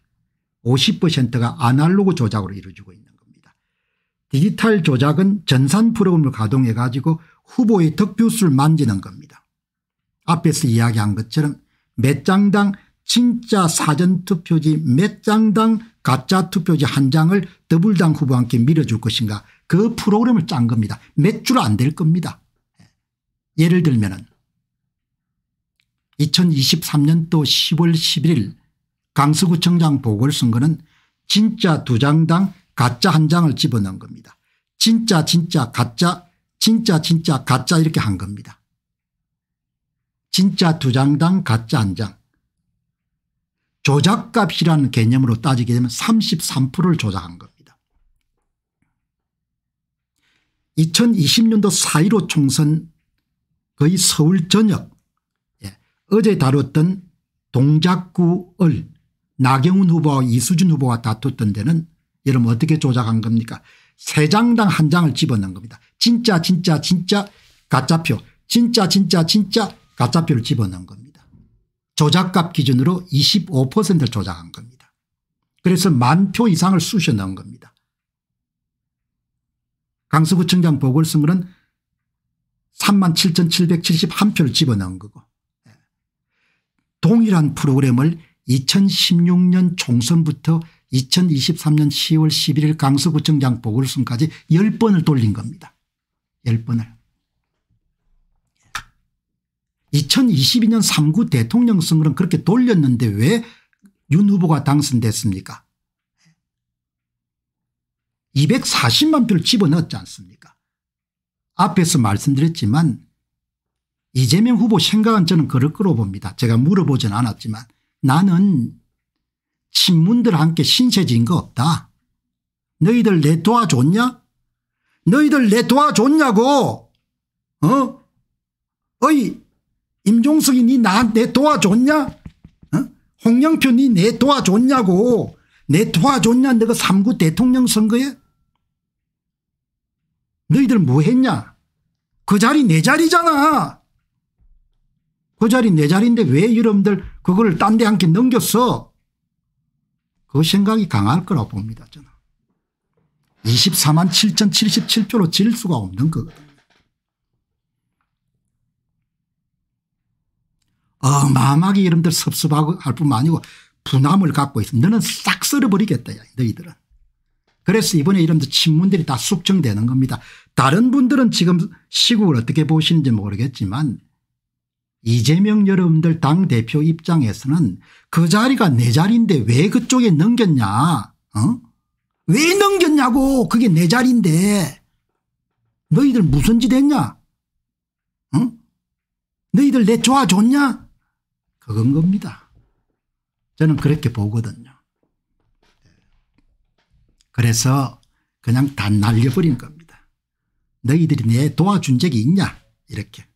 50%가 아날로그 조작으로 이루어지고 있는 겁니다. 디지털 조작은 전산 프로그램을 가동해 가지고 후보의 득표수를 만지는 겁니다. 앞에서 이야기한 것처럼 몇 장당 진짜 사전투표지 몇 장당 가짜 투표지 한 장을 더블당 후보한테 밀어줄 것인가 그 프로그램을 짠 겁니다. 몇 줄 안 될 겁니다. 예를 들면 2023년도 10월 11일 강서구청장 보궐선거는 진짜 두 장당 가짜 한 장을 집어넣은 겁니다. 진짜 진짜 가짜 진짜 진짜 가짜 이렇게 한 겁니다. 진짜 두 장당 가짜 한 장. 조작값이라는 개념으로 따지게 되면 33%를 조작한 겁니다. 2020년도 4.15 총선 거의 서울 전역 예. 어제 다뤘던 동작구 을 나경훈 후보와 이수준 후보가 다퉜던 데는 여러분 어떻게 조작한 겁니까 세 장당 한 장을 집어넣은 겁니다. 진짜 진짜 진짜 가짜표 진짜 진짜 진짜 가짜표를 집어넣은 겁니다. 조작값 기준으로 25%를 조작한 겁니다. 그래서 만 표 이상을 쑤셔 넣은 겁니다. 강서구청장 보궐선거는 37,771표를 집어넣은 거고 예. 동일한 프로그램을 2016년 총선부터 2023년 10월 11일 강서구청장 보궐선까지 10번을 돌린 겁니다. 10번을. 2022년 3구 대통령 선거는 그렇게 돌렸는데 왜 윤 후보가 당선됐습니까 240만 예. 표를 집어넣었지 않습니까 앞에서 말씀드렸지만 이재명 후보 생각은 저는 그럴 거로 봅니다. 제가 물어보진 않았지만 나는 친문들 함께 신세진 거 없다. 너희들 내 도와줬냐? 너희들 내 도와줬냐고 어? 어이 임종석이 니 나한테 도와줬냐? 어? 홍영표 니 내 도와줬냐고 내 도와줬냐 너가 3구 대통령 선거에? 너희들 뭐 했냐 그 자리 내 자리잖아 그 자리 내 자리인데 왜 여러분들 그걸 딴데한께 넘겼어 그 생각이 강할 거라고 봅니다 저는 24만 7,077표로 질 수가 없는 거거든요 어마어마하게 여러분들 섭섭하고 할 뿐만 아니고 분함을 갖고 있으면 너는 싹 썰어버리겠다 야, 너희들은 그래서 이번에 이름도 친문들이 다 숙청되는 겁니다. 다른 분들은 지금 시국을 어떻게 보시는지 모르겠지만 이재명 여러분들 당대표 입장에서는 그 자리가 내 자리인데 왜 그쪽에 넘겼냐 어? 왜 넘겼냐고 그게 내 자리인데 너희들 무슨 짓 했냐 응? 어? 너희들 내 좋아 줬냐 그건 겁니다. 저는 그렇게 보거든요. 그래서 그냥 다 날려버린 겁니다. 너희들이 내 도와준 적이 있냐 이렇게.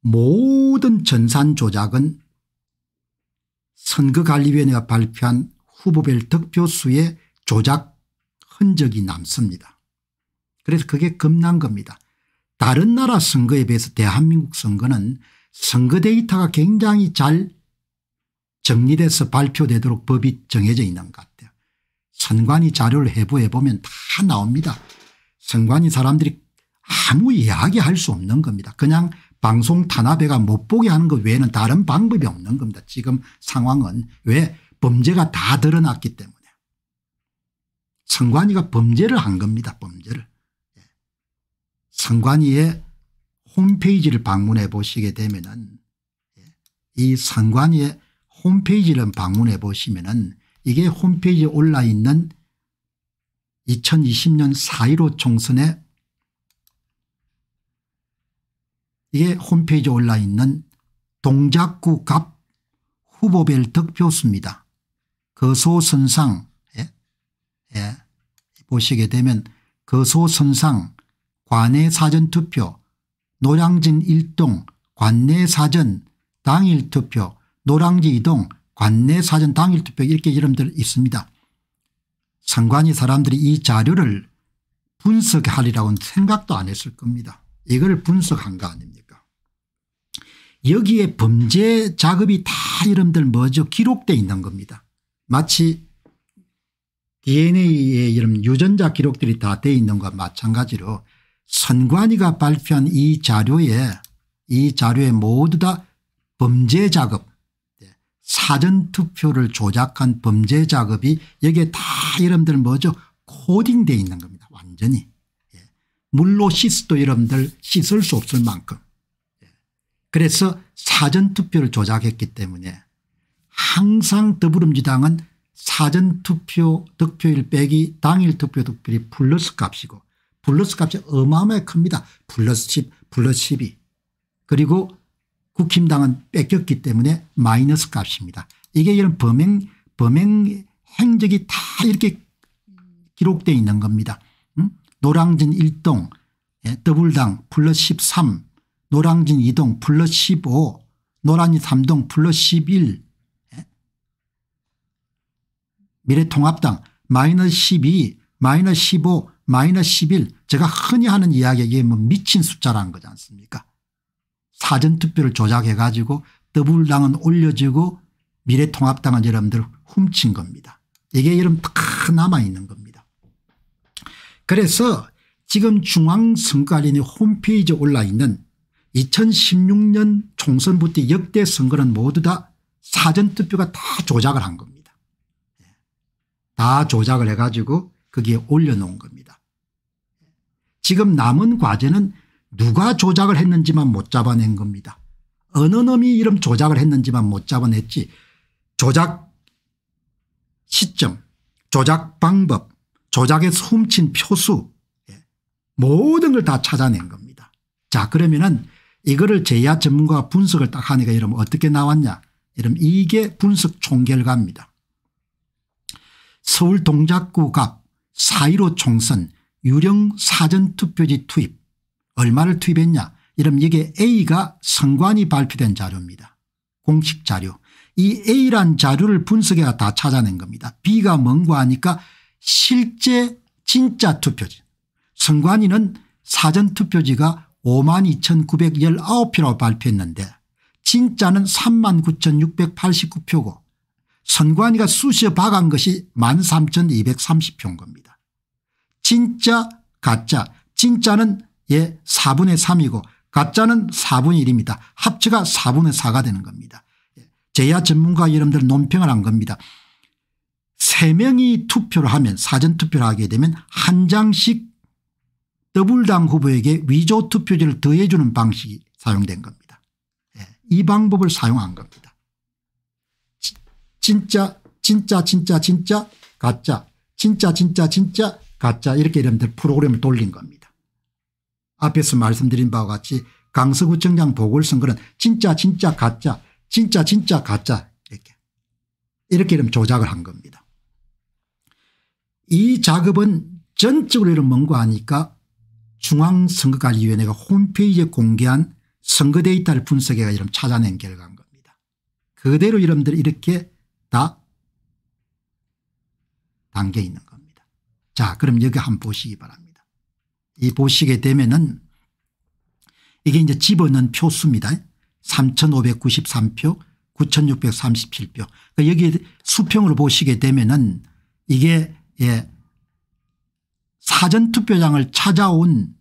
모든 전산 조작은 선거관리위원회가 발표한 후보별 득표수의 조작 흔적이 남습니다. 그래서 그게 겁난 겁니다. 다른 나라 선거에 비해서 대한민국 선거는 선거 데이터가 굉장히 잘 정리돼서 발표되도록 법이 정해져 있는 것 같아요. 선관위 자료를 해부해 보면 다 나옵니다. 선관위 사람들이 아무 이야기할 수 없는 겁니다. 그냥 방송 탄압회가 못 보게 하는 것 외에는 다른 방법이 없는 겁니다. 지금 상황은 왜 범죄가 다 드러났기 때문에 선관위가 범죄를 한 겁니다. 범죄를. 예. 선관위의 홈페이지를 방문해 보시게 되면 은이 예, 선관위의 홈페이지를 방문해 보시면은 이게 홈페이지에 올라 있는 2020년 4.15 총선에 이게 홈페이지에 올라 있는 동작구 갑 후보별 득표수입니다. 거소선상 그 예? 예. 보시게 되면 거소선상 그 관내 사전투표 노량진 1동 관내 사전 당일 투표 노랑지 이동 관내 사전 당일 투표 이렇게 이름들 있습니다. 상관이 사람들이 이 자료를 분석하리라고는 생각도 안 했을 겁니다. 이걸 분석한 거 아닙니까 여기에 범죄 작업이 다 이름들 뭐죠 기록돼 있는 겁니다. 마치 DNA의 이런 유전자 기록들이 다 돼 있는 것과 마찬가지로 선관위가 발표한 이 자료에 이 자료에 모두 다 범죄 작업 사전투표를 조작한 범죄 작업이 여기에 다 여러분들 뭐죠 코딩되어 있는 겁니다 완전히 예. 물로 씻어도 여러분들 씻을 수 없을 만큼 예. 그래서 사전투표를 조작했기 때문에 항상 더불어민주당은 사전투표 득표율 빼기 당일 투표 득표율이 플러스 값이고 플러스 값이 어마어마하게 큽니다 플러스 10 플러스 12 그리고 국힘당은 뺏겼기 때문에 마이너스 값입니다. 이게 이런 범행 범행 행적이 다 이렇게 기록되어 있는 겁니다. 음? 노량진 1동 예, 더블당 플러스 13 노량진 2동 플러스 15 노량진 3동 플러스 11 예? 미래통합당 마이너스 12 마이너스 15 마이너스 11 제가 흔히 하는 이야기에 뭐 미친 숫자라는 거지 않습니까 사전투표를 조작해가지고 더불당은 올려지고 미래통합당은 여러분들 훔친 겁니다. 이게 여러분 다 남아있는 겁니다. 그래서 지금 중앙선거관리위 홈페이지에 올라있는 2016년 총선부터 역대 선거는 모두 다 사전투표가 다 조작을 한 겁니다. 예. 다 조작을 해가지고 거기에 올려놓은 겁니다. 지금 남은 과제는 누가 조작을 했는지만 못 잡아낸 겁니다. 어느 놈이 이런 조작을 했는지만 못 잡아냈지 조작 시점 조작 방법 조작에서 친 표수 예, 모든 걸 다 찾아낸 겁니다. 자 그러면은 이거를 제야 전문가가 분석을 딱 하니까 이러면 어떻게 나왔냐 이러면 이게 분석 총결과입니다. 서울 동작구 갑4.15 총선 유령 사전투표지 투입 얼마를 투입했냐 이러면 이게 A가 선관이 발표된 자료입니다. 공식 자료. 이 A란 자료를 분석해가 다 찾아낸 겁니다. B가 뭔가 하니까 실제 진짜 투표지. 선관위는 사전투표지가 52,919표라고 발표했는데 진짜는 39,689표고 선관위가 수시에 박은 것이 13,230표인 겁니다. 진짜 가짜 진짜는 예 4분의 3이고 가짜는 4분의 1입니다. 합치가 4분의 4가 되는 겁니다. 예. 제야 전문가 여러분들 논평을 한 겁니다. 3명이 투표를 하면 사전투표를 하게 되면 한 장씩 더블당 후보에게 위조 투표지를 더해 주는 방식이 사용된 겁니다. 예. 이 방법을 사용한 겁니다. 지, 진짜 진짜 진짜 진짜 가짜 진짜 진짜 진짜 가짜 이렇게 여러분들 프로그램을 돌린 겁니다. 앞에서 말씀드린 바와 같이 강서구청장 보궐선거는 진짜 진짜 가짜 진짜 진짜 가짜 이렇게 이렇게 이름 조작을 한 겁니다. 이 작업은 전적으로 이런 뭔가 하니까 중앙선거관리위원회가 홈페이지에 공개한 선거 데이터를 분석해가 이름 찾아낸 결과인 겁니다. 그대로 이름들 이렇게 다 담겨 있는 겁니다. 자 그럼 여기 한번 보시기 바랍니다. 이 보시게 되면은 이게 이제 집어넣은 표수입니다. 3,593표 9,637표. 그러니까 여기 수평으로 보시게 되면은 이게 예 사전투표장을 찾아온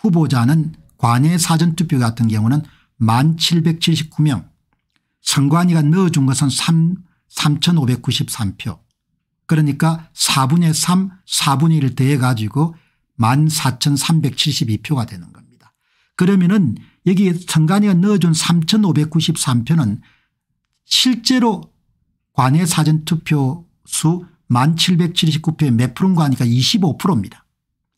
후보자는 관외 사전투표 같은 경우는 1779명 선관위가 넣어준 것은 3, 5 9 3표 그러니까 4분의 3 4분의 1 대해 가지고 14,372표가 되는 겁니다. 그러면은 여기에 청관이가 넣어준 3,593표는 실제로 관외 사전투표 수1 7 7 9표에몇 프로인가 하니까 25%입니다.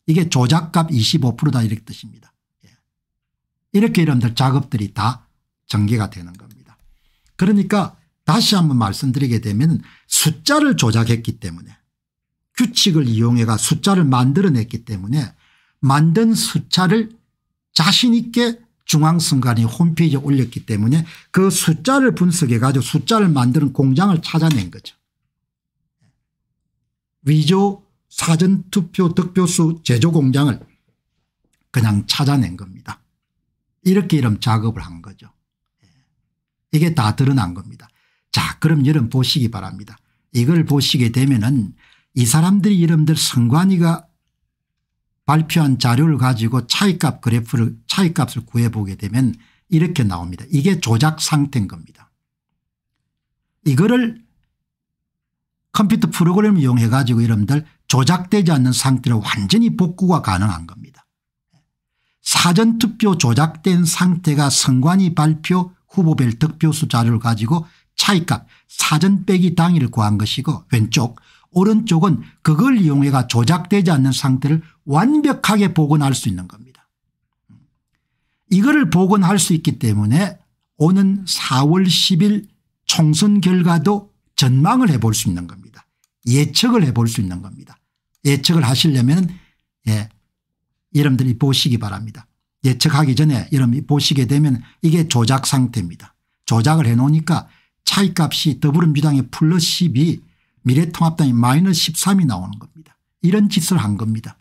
이게 조작값 25%다 이렇게 뜻입니다. 예. 이렇게 여러분들 작업들이 다 전개가 되는 겁니다. 그러니까 다시 한번 말씀드리게 되면 숫자를 조작했기 때문에 규칙을 이용해가 숫자를 만들어냈기 때문에 만든 숫자를 자신 있게 중앙선관위 홈페이지에 올렸기 때문에 그 숫자를 분석해 가지고 숫자를 만드는 공장을 찾아낸 거죠. 위조 사전투표 득표수 제조 공장을 그냥 찾아낸 겁니다. 이렇게 이런 작업을 한 거죠. 이게 다 드러난 겁니다. 자 그럼 여러분 보시기 바랍니다. 이걸 보시게 되면 은이 사람들이 이름들 성관이가 발표한 자료를 가지고 차이값 그래프를 차이값을 구해보게 되면 이렇게 나옵니다. 이게 조작 상태인 겁니다. 이거를 컴퓨터 프로그램을 이용해 가지고 이름들 조작되지 않는 상태로 완전히 복구가 가능한 겁니다. 사전투표 조작된 상태가 선관위 발표 후보별 득표수 자료를 가지고 차이값 사전 빼기 당일을 구한 것이고 왼쪽 오른쪽은 그걸 이용해가 조작되지 않는 상태를 완벽하게 복원할 수 있는 겁니다. 이거를 복원할 수 있기 때문에 오는 4월 10일 총선 결과도 전망을 해볼 수 있는 겁니다. 예측을 해볼 수 있는 겁니다. 예측을 하시려면 예, 여러분들이 보시기 바랍니다. 예측하기 전에 여러분이 보시게 되면 이게 조작 상태입니다. 조작을 해놓으니까 차이값이 더불어민주당의 플러스 10이 미래통합당이 마이너스 13이 나오는 겁니다. 이런 짓을 한 겁니다.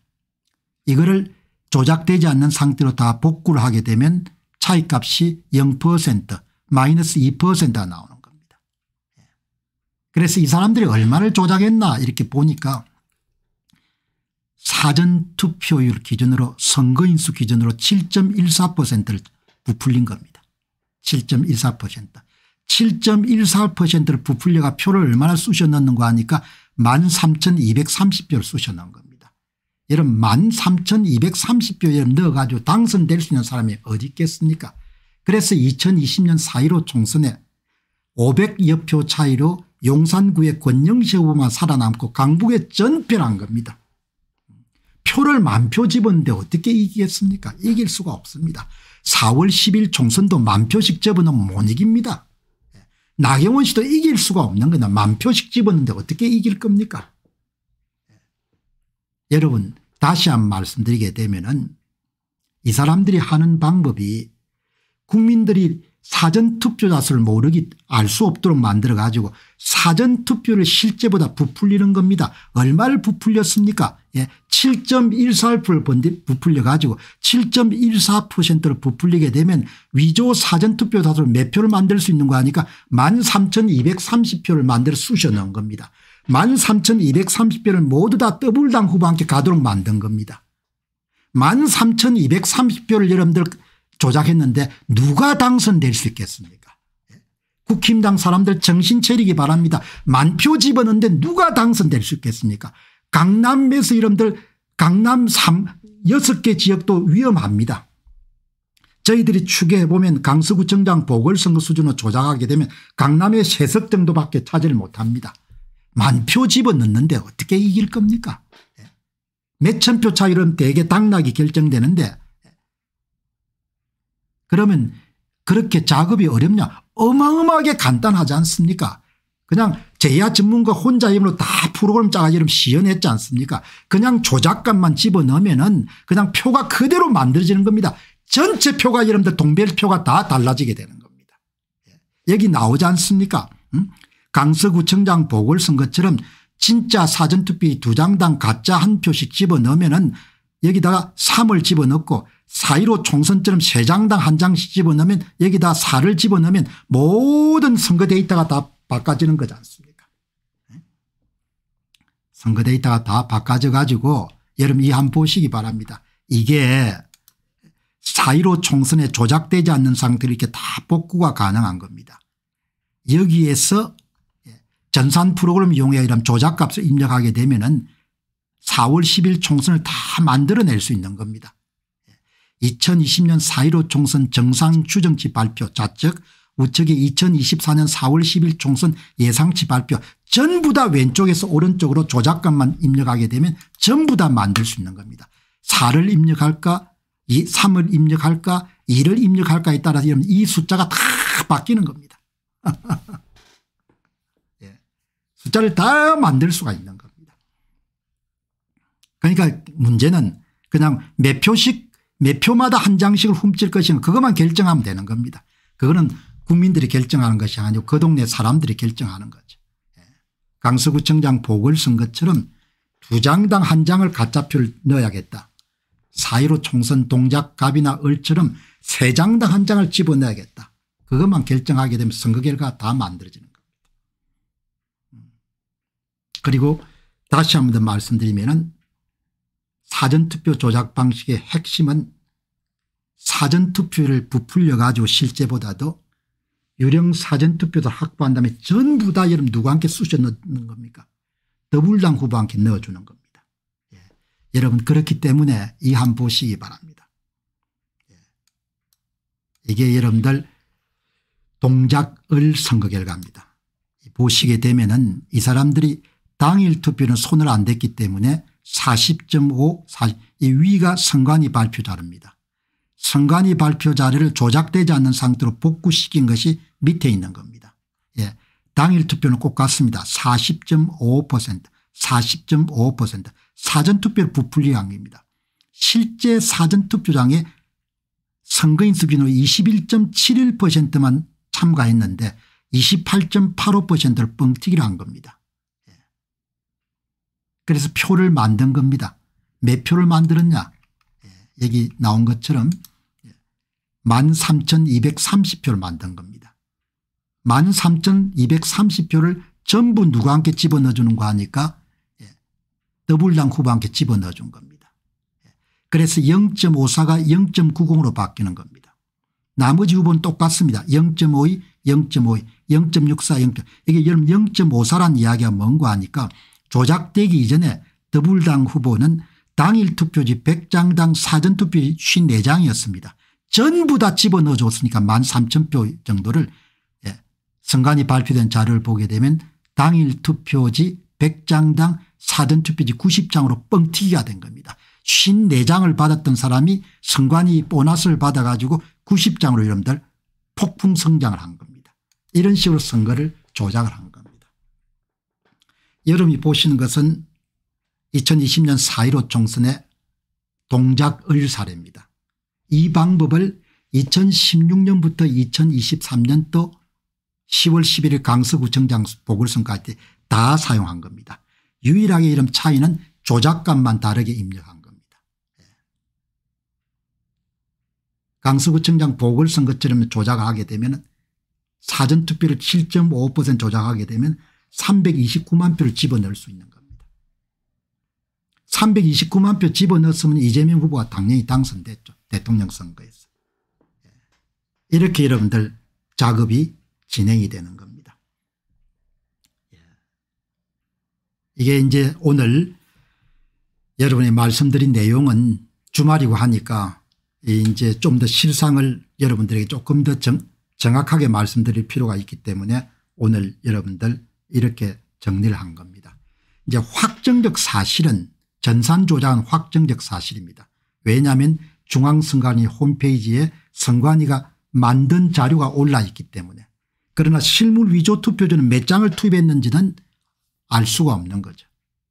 이거를 조작되지 않는 상태로 다 복구를 하게 되면 차이값이 0% 마이너스 2%가 나오는 겁니다. 예. 그래서 이 사람들이 얼마를 조작했나 이렇게 보니까 사전투표율 기준으로 선거인수 기준으로 7.14%를 부풀린 겁니다. 7.14% 7.14%를 부풀려가 표를 얼마나 쑤셔넣는가 하니까 13,230표를 쑤셔넣은 겁니다. 여러분 13,230표 여 넣어가지고 당선될 수 있는 사람이 어디 있겠습니까 그래서 2020년 4.15 총선에 500여 표 차이로 용산구의 권영세 후보만 살아남고 강북에 전패한 겁니다. 표를 만 표 집었는데 어떻게 이기겠습니까 이길 수가 없습니다. 4월 10일 총선도 만표씩 접어놓으면 못 이깁니다. 나경원 씨도 이길 수가 없는 거다. 만 표씩 집었는데 어떻게 이길 겁니까? 예. 여러분 다시 한 번 말씀드리게 되면은 이 사람들이 하는 방법이 국민들이 사전투표자 수를 모르기 알 수 없도록 만들어 가지고 사전투표를 실제보다 부풀리는 겁니다. 얼마를 부풀렸습니까 예, 7.14%를 부풀려 가지고 7.14%를 부풀리게 되면 위조 사전투표 자수를몇 표를 만들 수 있는 거 아니까 13,230표를 만들어 쑤셔 넣은 겁니다. 13,230표를 모두 다 더블당 후보한테 가도록 만든 겁니다. 13,230표를 여러분들 조작했는데 누가 당선될 수 있겠습니까 예? 국힘당 사람들 정신 차리기 바랍니다. 만표 집어넣는데 누가 당선될 수 있겠습니까 강남에서 이름들 강남 3 6개 지역도 위험합니다. 저희들이 추계해보면 강서구청장 보궐선거 수준으로 조작하게 되면 강남의 세석 정도밖에 차지를 못합니다. 만표 집어넣는데 어떻게 이길 겁니까 예? 몇천표 차이로 대개 당락이 결정되는데 그러면 그렇게 작업이 어렵냐 어마어마하게 간단하지 않습니까 그냥 제야 전문가 혼자 이름으로다 프로그램 짜가지름 시연했지 않습니까 그냥 조작감만 집어넣으면 은 그냥 표가 그대로 만들어지는 겁니다. 전체 표가 여러분들 동별표가 다 달라지게 되는 겁니다. 예. 여기 나오지 않습니까 음? 강서구청장 보궐선거처럼 진짜 사전투표 두장당 가짜 한 표씩 집어넣으면 은 여기다가 3을 집어넣고 4.15 총선처럼 3장당 한 장씩 집어넣으면 여기다 4를 집어넣으면 모든 선거 데이터가 다 바꿔지는 거지 않습니까 예? 선거 데이터가 다 바꿔져 가지고 여러분 이한 보시기 바랍니다. 이게 4.15 총선에 조작되지 않는 상태로 이렇게 다 복구가 가능한 겁니다. 여기에서 예, 전산 프로그램 이용해 이런 조작값을 입력하게 되면 은 4월 10일 총선을 다 만들어낼 수 있는 겁니다. 2020년 4.15 총선 정상추정치 발표 좌측 우측에 2024년 4월 10일 총선 예상치 발표 전부 다 왼쪽에서 오른쪽으로 조작감만 입력하게 되면 전부 다 만들 수 있는 겁니다. 4를 입력할까 3을 입력할까 2를 입력할까에 따라서 이 숫자가 다 바뀌는 겁니다. 예. 숫자를 다 만들 수가 있는 겁니다. 그러니까 문제는 그냥 몇 표씩 몇 표마다 한 장씩을 훔칠 것이냐 그것만 결정하면 되는 겁니다. 그거는 국민들이 결정하는 것이 아니고 그 동네 사람들이 결정하는 거죠. 예. 강서구청장 보궐선거처럼 두 장당 한 장을 가짜표를 넣어야겠다. 사1 5 총선 동작갑이나 을처럼 세 장당 한 장을 집어넣어야겠다. 그것만 결정하게 되면 선거 결과 가다 만들어지는 겁니다. 음. 그리고 다시 한 번 더 말씀드리면 은 사전투표 조작 방식의 핵심은 사전투표를 부풀려 가지고 실제보다도 유령 사전투표도 확보한 다음에 전부 다 여러분 누구한테 쑤셔 넣는 겁니까 더불당 후보한테 넣어주는 겁니다. 예. 여러분 그렇기 때문에 이 한 보시기 바랍니다. 예. 이게 여러분들 동작을 선거 결과입니다. 보시게 되면 은이 사람들이 당일 투표는 손을 안 댔기 때문에 40.5, 4이 위가 선관위 발표 자료입니다. 선관위 발표 자료를 조작되지 않는 상태로 복구시킨 것이 밑에 있는 겁니다. 예. 당일 투표는 꼭 같습니다. 40.5% 40.5% 사전투표 부풀리한입니다. 실제 사전투표장에 선거인 수준으로 21.71%만 참가했는데 28.85%를 뻥튀기를 한 겁니다. 그래서 표를 만든 겁니다. 몇 표를 만들었냐 여기 예, 나온 것처럼 13,230표를 예, 만든 겁니다. 13,230표를 전부 누구한테 집어넣어주는 거 하니까 예, 더블당 후보한테 집어넣어준 겁니다. 그래서 0.54가 0.90으로 바뀌는 겁니다. 나머지 후보는 똑같습니다. 0.52, 0.52, 0.64, 0. 이게 여러분 0.54란 이야기가 뭔가 하니까 조작되기 이전에 더불당 후보는 당일 투표지 100장당 사전투표지 54장이었습니다. 전부 다 집어넣어 줬으니까 13,000표 정도를 예. 선관위 발표된 자료를 보게 되면 당일 투표지 100장당 사전투표지 90장으로 뻥튀기가 된 겁니다. 54장을 받았던 사람이 선관위 보너스를 받아가지고 90장으로 여러분들 폭풍 성장을 한 겁니다. 이런 식으로 선거를 조작을 한 겁니다. 여러분이 보시는 것은 2020년 4.15 총선의 동작을 사례입니다. 이 방법을 2016년부터 2023년 또 10월 11일 강서구청장 보궐선까지다 사용한 겁니다. 유일하게 이름 차이는 조작감만 다르게 입력한 겁니다. 예. 강서구청장 보궐선거처럼 조작하게 되면 사전투표를 7.5% 조작하게 되면 329만 표를 집어넣을 수 있는 겁니다. 329만 표 집어넣었으면 이재명 후보가 당연히 당선됐죠. 대통령 선거에서. 예. 이렇게 여러분들 작업이 진행이 되는 겁니다. 예. 이게 이제 오늘 여러분이 말씀드린 내용은 주말이고 하니까 이제 좀 더 실상을 여러분들에게 조금 더 정, 정확하게 말씀드릴 필요가 있기 때문에 오늘 여러분들 이렇게 정리를 한 겁니다. 이제 확정적 사실은 전산 조작은 확정적 사실입니다. 왜냐하면 중앙선관위 홈페이지에 선관위가 만든 자료가 올라있기 때문에 그러나 실물 위조 투표지는 몇 장을 투입했는지는 알 수가 없는 거죠.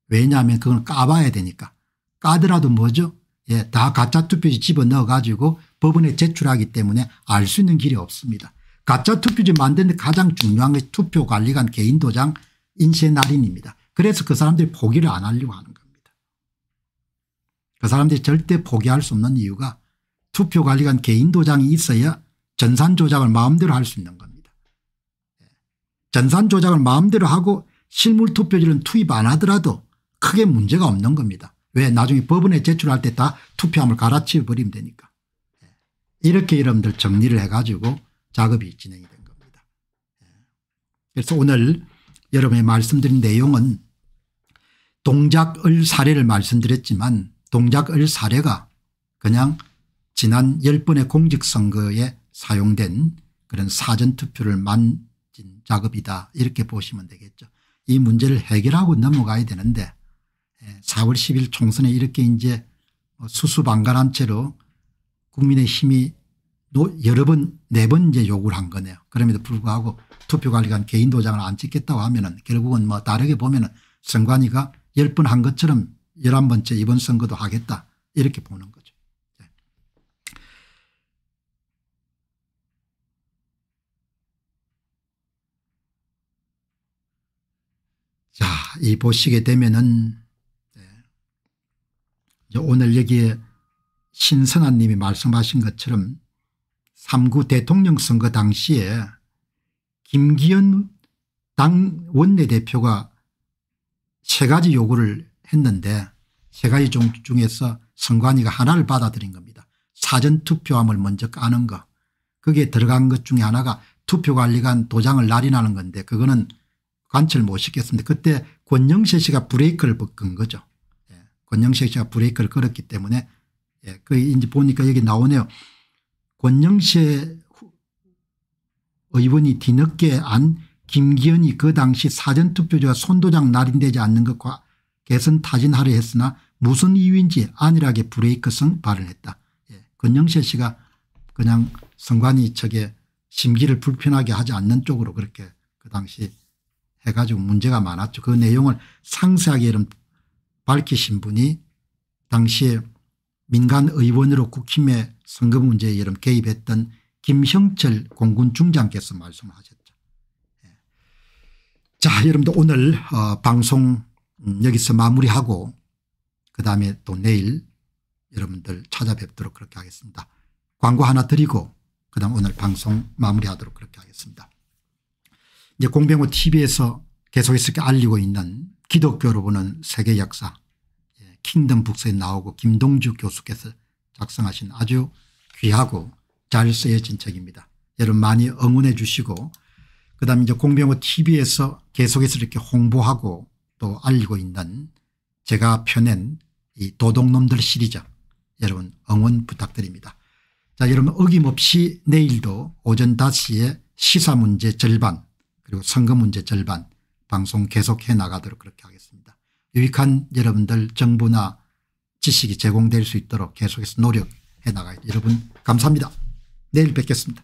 왜냐하면 그건 까봐야 되니까 까더라도 뭐죠 예, 다 가짜 투표지 집어넣어 가지고 법원에 제출하기 때문에 알 수 있는 길이 없습니다. 가짜 투표지 만드는 데 가장 중요한 게 투표관리관 개인도장 인쇄 날인입니다. 그래서 그 사람들이 포기를 안 하려고 하는 겁니다. 그 사람들이 절대 포기할 수 없는 이유가 투표관리관 개인도장이 있어야 전산 조작을 마음대로 할 수 있는 겁니다. 예. 전산 조작을 마음대로 하고 실물 투표지는 투입 안 하더라도 크게 문제가 없는 겁니다. 왜 나중에 법원에 제출할 때 다 투표함을 갈아치워버리면 되니까. 예. 이렇게 여러분들 정리를 해가지고 작업이 진행이 된 겁니다. 예. 그래서 오늘 여러분의 말씀드린 내용은 동작을 사례를 말씀드렸지만 동작을 사례가 그냥 지난 10번의 공직선거에 사용된 그런 사전투표를 만진 작업이다 이렇게 보시면 되겠죠. 이 문제를 해결하고 넘어가야 되는데 4월 예, 10일 총선에 이렇게 이제 수수방관한 채로 국민의 힘이 여러 네 번, 네 번째 요구를 한 거네요. 그럼에도 불구하고 투표관리관 개인 도장을 안 찍겠다고 하면은 결국은 뭐 다르게 보면은 선관위가 열 번 한 것처럼 열한 번째 이번 선거도 하겠다 이렇게 보는 거죠. 네. 자, 이 보시게 되면은 네. 오늘 여기에 신선한 님이 말씀하신 것처럼 3구 대통령 선거 당시에 김기현 당 원내대표가 세 가지 요구를 했는데 세 가지 중에서 선관위가 하나를 받아들인 겁니다. 사전투표함을 먼저 까는 거 거기에 들어간 것 중에 하나가 투표관리관 도장을 날인하는 건데 그거는 관철 못 시켰습니다. 그때 권영세 씨가 브레이크를 벗은 거죠. 예, 권영세 씨가 브레이크를 걸었기 때문에 예. 그 이제 보니까 여기 나오네요. 권영세 의원이 뒤늦게 안 김기현이 그 당시 사전투표제와 손도장 날인되지 않는 것과 개선 타진하려 했으나 무슨 이유인지 안일하게 브레이크성 발언했다. 예. 권영세 씨가 그냥 선관위 측에 심기를 불편하게 하지 않는 쪽으로 그렇게 그 당시 해가지고 문제가 많았죠. 그 내용을 상세하게 밝히신 분이 당시에 민간 의원으로 국힘의 선거 문제에 여름 개입했던 김형철 공군 중장께서 말씀하셨죠. 예. 자 여러분들 오늘 어, 방송 음, 여기서 마무리하고 그다음에 또 내일 여러분들 찾아뵙도록 그렇게 하겠습니다. 광고 하나 드리고 그다음 오늘 방송 마무리하도록 그렇게 하겠습니다. 이제 공병호 tv에서 계속해서 알리고 있는 기독교로 보는 세계 역사 킹덤 북스에 나오고 김동주 교수께서 작성하신 아주 귀하고 잘 쓰여진 책입니다. 여러분 많이 응원해 주시고 그다음 이제 공병호 tv에서 계속해서 이렇게 홍보하고 또 알리고 있는 제가 펴낸 이 도둑놈들 시리즈 여러분 응원 부탁드립니다. 자 여러분 어김없이 내일도 오전 5시에 시사 문제 절반 그리고 선거 문제 절반 방송 계속해 나가도록 그렇게 하겠습니다. 유익한 여러분들 정보나 지식이 제공될 수 있도록 계속해서 노력해 나가야 여러분 감사합니다. 내일 뵙겠습니다.